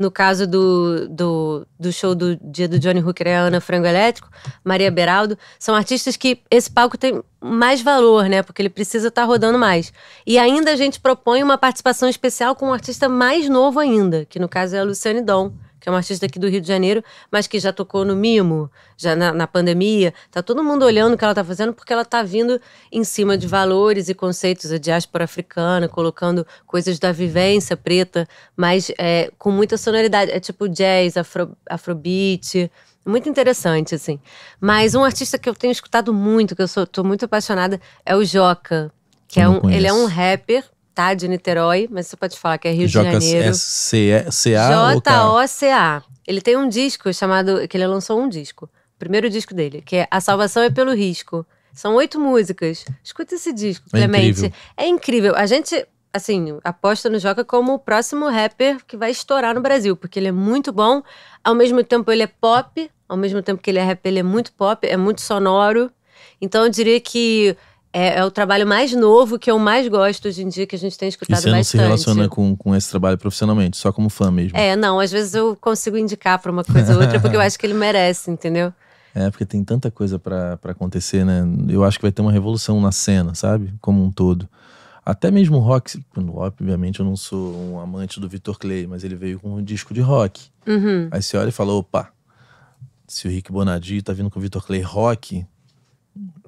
no caso do, do, do show do dia do Johnny Hooker é a Ana Frango Elétrico, Maria Beraldo, são artistas que esse palco tem mais valor, né? Porque ele precisa estar tá rodando mais. E ainda a gente propõe uma participação especial com um artista mais novo ainda, que no caso é a Luciane Dom que é uma artista aqui do Rio de Janeiro, mas que já tocou no Mimo, já na, na pandemia. Tá todo mundo olhando o que ela tá fazendo porque ela tá vindo em cima de valores e conceitos da diáspora africana, colocando coisas da vivência preta, mas é, com muita sonoridade. É tipo jazz, afro, afrobeat. Muito interessante, assim. Mas um artista que eu tenho escutado muito, que eu sou, tô muito apaixonada, é o Joca. Que é um, ele é um rapper tá de Niterói, mas você pode falar que é Rio de Janeiro. J-O-C-A? Tá? J-O-C-A. Ele tem um disco chamado. que ele lançou um disco. O primeiro disco dele, que é A Salvação é pelo Risco. São oito músicas. Escuta esse disco, é Clemente. É incrível. É incrível. A gente assim, aposta no Joca como o próximo rapper que vai estourar no Brasil, porque ele é muito bom, ao mesmo tempo ele é pop, ao mesmo tempo que ele é rap, ele é muito pop, é muito sonoro. Então eu diria que é, é, o trabalho mais novo que eu mais gosto hoje em dia, que a gente tem escutado bastante. E você bastante. não se relaciona com, com esse trabalho profissionalmente, só como fã mesmo? É, não. Às vezes eu consigo indicar para uma coisa ou outra, porque eu acho que ele merece, entendeu? É, porque tem tanta coisa para acontecer, né? Eu acho que vai ter uma revolução na cena, sabe? Como um todo. Até mesmo rock, obviamente eu não sou um amante do Victor Clay, mas ele veio com um disco de rock. Uhum. Aí você olha e fala, opa, se o Rick Bonadio tá vindo com o Victor Clay rock,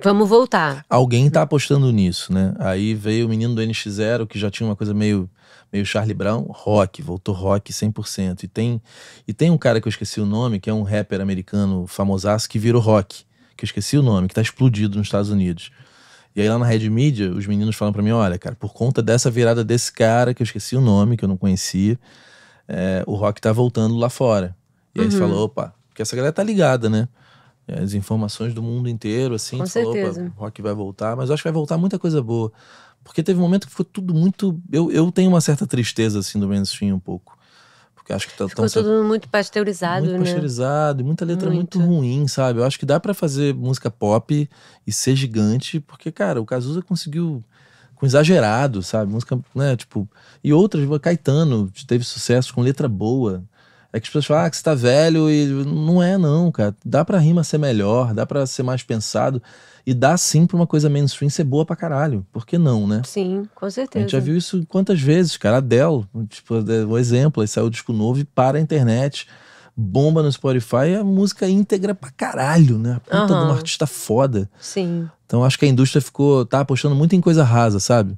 Vamos voltar. Alguém tá apostando nisso, né? Aí veio o menino do NX0, que já tinha uma coisa meio meio Charlie Brown, rock, voltou rock 100%. E tem e tem um cara que eu esqueci o nome, que é um rapper americano famosaço que virou rock, que eu esqueci o nome, que tá explodido nos Estados Unidos. E aí lá na Red Media, os meninos falam para mim, olha, cara, por conta dessa virada desse cara, que eu esqueci o nome, que eu não conhecia, é, eh, o rock tá voltando lá fora. E aí uhum. você falou, opa, porque essa galera tá ligada, né? as informações do mundo inteiro, assim. Com certeza. Falou, rock vai voltar, mas eu acho que vai voltar muita coisa boa. Porque teve um momento que ficou tudo muito. Eu, eu tenho uma certa tristeza, assim, do mainstream um pouco. Porque acho que tá Ficou tão... tudo muito pasteurizado, muito né? pasteurizado, e muita letra muito. muito ruim, sabe? Eu acho que dá para fazer música pop e ser gigante, porque, cara, o Cazuza conseguiu com exagerado, sabe? Música, né, tipo, e outras, Caetano teve sucesso com letra boa, é que as pessoas falam, ah, que você tá velho e. Não é, não, cara. Dá pra rima ser melhor, dá pra ser mais pensado. E dá sim pra uma coisa mainstream ser boa pra caralho. Por que não, né? Sim, com certeza. A gente já viu isso quantas vezes, cara. Adele, tipo, é um exemplo, aí saiu o disco novo e para a internet. Bomba no Spotify a música é íntegra pra caralho, né? A puta uhum. de uma artista foda. Sim. Então acho que a indústria ficou, tá apostando muito em coisa rasa, sabe?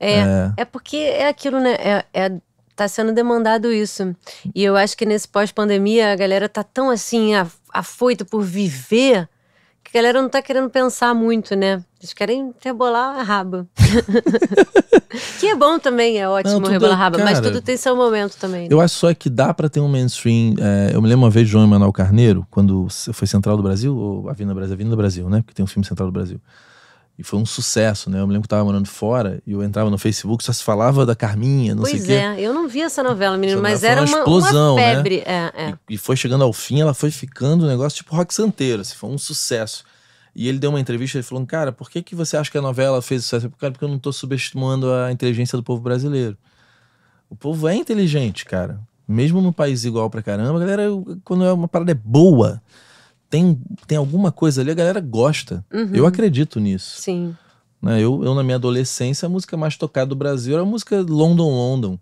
É, é, é porque é aquilo, né? É, é tá sendo demandado isso. E eu acho que nesse pós-pandemia a galera tá tão assim afoita por viver que a galera não tá querendo pensar muito, né? Eles querem rebolar a raba. que é bom também, é ótimo não, rebolar a raba, cara, mas tudo tem seu momento também. Né? Eu acho só que dá para ter um mainstream. É, eu me lembro uma vez de João Emanuel Carneiro, quando foi Central do Brasil, ou Avenida Brasil, Avenida Brasil, né? Porque tem um filme Central do Brasil. E foi um sucesso, né? Eu me lembro que eu tava morando fora e eu entrava no Facebook, só se falava da Carminha, não pois sei o é, Pois é, eu não vi essa novela, menino, mas era uma, explosão, uma né? febre. Né? É, é. E, e, foi chegando ao fim, ela foi ficando um negócio tipo rock santeiro, assim, foi um sucesso. E ele deu uma entrevista, ele falou, cara, por que, que você acha que a novela fez sucesso? Cara, porque eu não tô subestimando a inteligência do povo brasileiro. O povo é inteligente, cara. Mesmo num país igual pra caramba, a galera, quando é uma parada é boa tem, tem alguma coisa ali, a galera gosta. Uhum. Eu acredito nisso. Sim. Né? Eu, eu, na minha adolescência, a música mais tocada do Brasil era a música London London,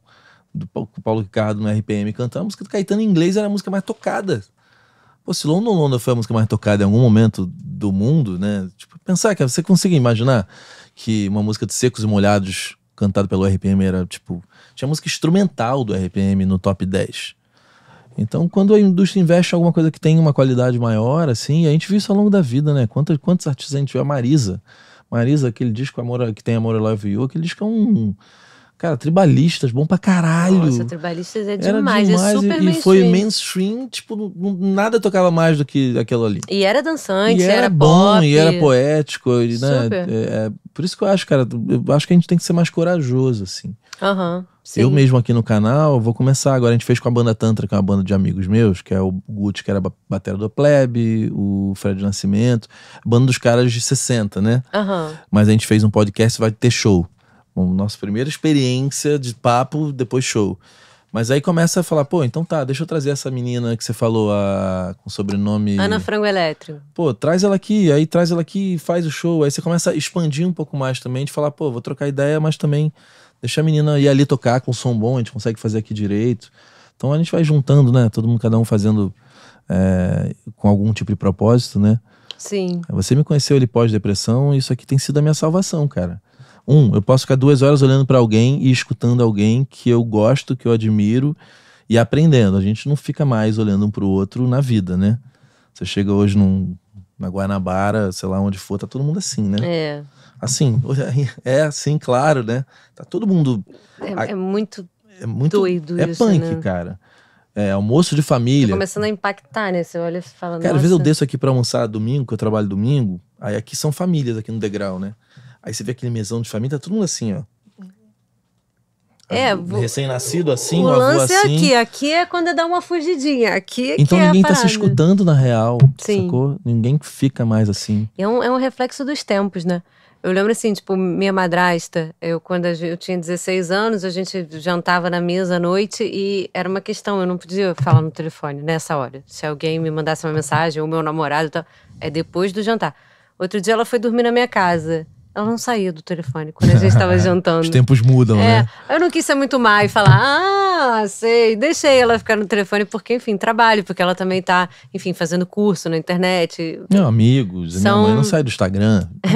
do Paulo Ricardo no RPM cantando. A música do Caetano em inglês era a música mais tocada. Pô, se London London foi a música mais tocada em algum momento do mundo, né? Tipo, pensar que você consegue imaginar que uma música de Secos e Molhados cantada pelo RPM era tipo. Tinha música instrumental do RPM no top 10. Então, quando a indústria investe em alguma coisa que tem uma qualidade maior, assim, a gente viu isso ao longo da vida, né? Quantos, quantos artistas a gente viu? A Marisa. Marisa, aquele disco Amor, que tem Amor e Love You, aquele disco é um. Cara, tribalistas, bom pra caralho. Nossa, tribalistas é demais, demais é super e, mainstream. E foi mainstream, tipo, nada tocava mais do que aquilo ali. E era dançante, e era, era bom, pop. e era poético, e, né? É, é, por isso que eu acho, cara, eu acho que a gente tem que ser mais corajoso, assim. Aham. Uhum. Sim. Eu mesmo aqui no canal, vou começar agora. A gente fez com a banda Tantra, que é uma banda de amigos meus, que é o Guti, que era batera do Plebe, o Fred Nascimento, banda dos caras de 60, né? Uhum. Mas a gente fez um podcast, vai ter show. Bom, nossa primeira experiência de papo, depois show. Mas aí começa a falar, pô, então tá, deixa eu trazer essa menina que você falou a... com sobrenome. Ana Frango Elétrico. Pô, traz ela aqui, aí traz ela aqui, faz o show. Aí você começa a expandir um pouco mais também, de falar, pô, vou trocar ideia, mas também Deixa a menina ir ali tocar com som bom, a gente consegue fazer aqui direito. Então a gente vai juntando, né? Todo mundo, cada um fazendo é, com algum tipo de propósito, né? Sim. Você me conheceu ali pós-depressão, isso aqui tem sido a minha salvação, cara. Um, eu posso ficar duas horas olhando para alguém e escutando alguém que eu gosto, que eu admiro e aprendendo. A gente não fica mais olhando um pro outro na vida, né? Você chega hoje num, na Guanabara, sei lá onde for, tá todo mundo assim, né? É. Assim, é assim, claro, né? Tá todo mundo. É, é muito, é muito doido é isso. É punk, né? cara. É, almoço de família. Tô começando a impactar, né? Você olha e fala. Cara, às vezes eu desço aqui para almoçar domingo, que eu trabalho domingo. Aí aqui são famílias aqui no degrau, né? Aí você vê aquele mesão de família, tá todo mundo assim, ó. É, ah, recém-nascido assim, o, lance é assim. é aqui, aqui é quando é dá uma fugidinha, aqui é Então que é ninguém é tá se escutando na real, Sim. sacou? Ninguém fica mais assim. É um, é um reflexo dos tempos, né? Eu lembro assim, tipo, minha madrasta, eu quando eu tinha 16 anos, a gente jantava na mesa à noite e era uma questão, eu não podia falar no telefone nessa hora. Se alguém me mandasse uma mensagem, ou meu namorado, tal, tá, é depois do jantar. Outro dia ela foi dormir na minha casa. Ela não saía do telefone quando a gente estava jantando. Os tempos mudam, é, né? Eu não quis ser muito má e falar, ah, ah, sei. Deixei ela ficar no telefone porque, enfim, trabalho, porque ela também tá, enfim, fazendo curso na internet. Meu, amigos, são... minha mãe não sai do Instagram.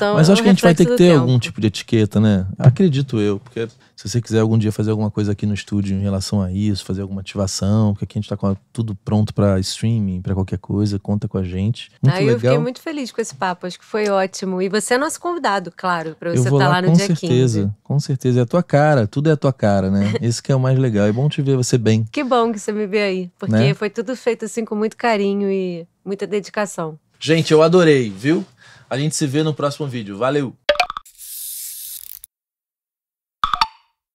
É, Mas acho que a gente vai ter que ter tempo. algum tipo de etiqueta, né? Acredito eu, porque se você quiser algum dia fazer alguma coisa aqui no estúdio em relação a isso, fazer alguma ativação, porque aqui a gente tá com tudo pronto para streaming, para qualquer coisa, conta com a gente. Muito ah, legal. eu fiquei muito feliz com esse papo, acho que foi ótimo. E você é nosso convidado, claro, para você estar tá lá, lá no dia certeza, 15. Com certeza, com certeza. É a tua cara, tudo é a tua cara, né? Esse que é o mais legal legal. É bom te ver você bem. Que bom que você me vê aí, porque né? foi tudo feito assim com muito carinho e muita dedicação. Gente, eu adorei, viu? A gente se vê no próximo vídeo. Valeu!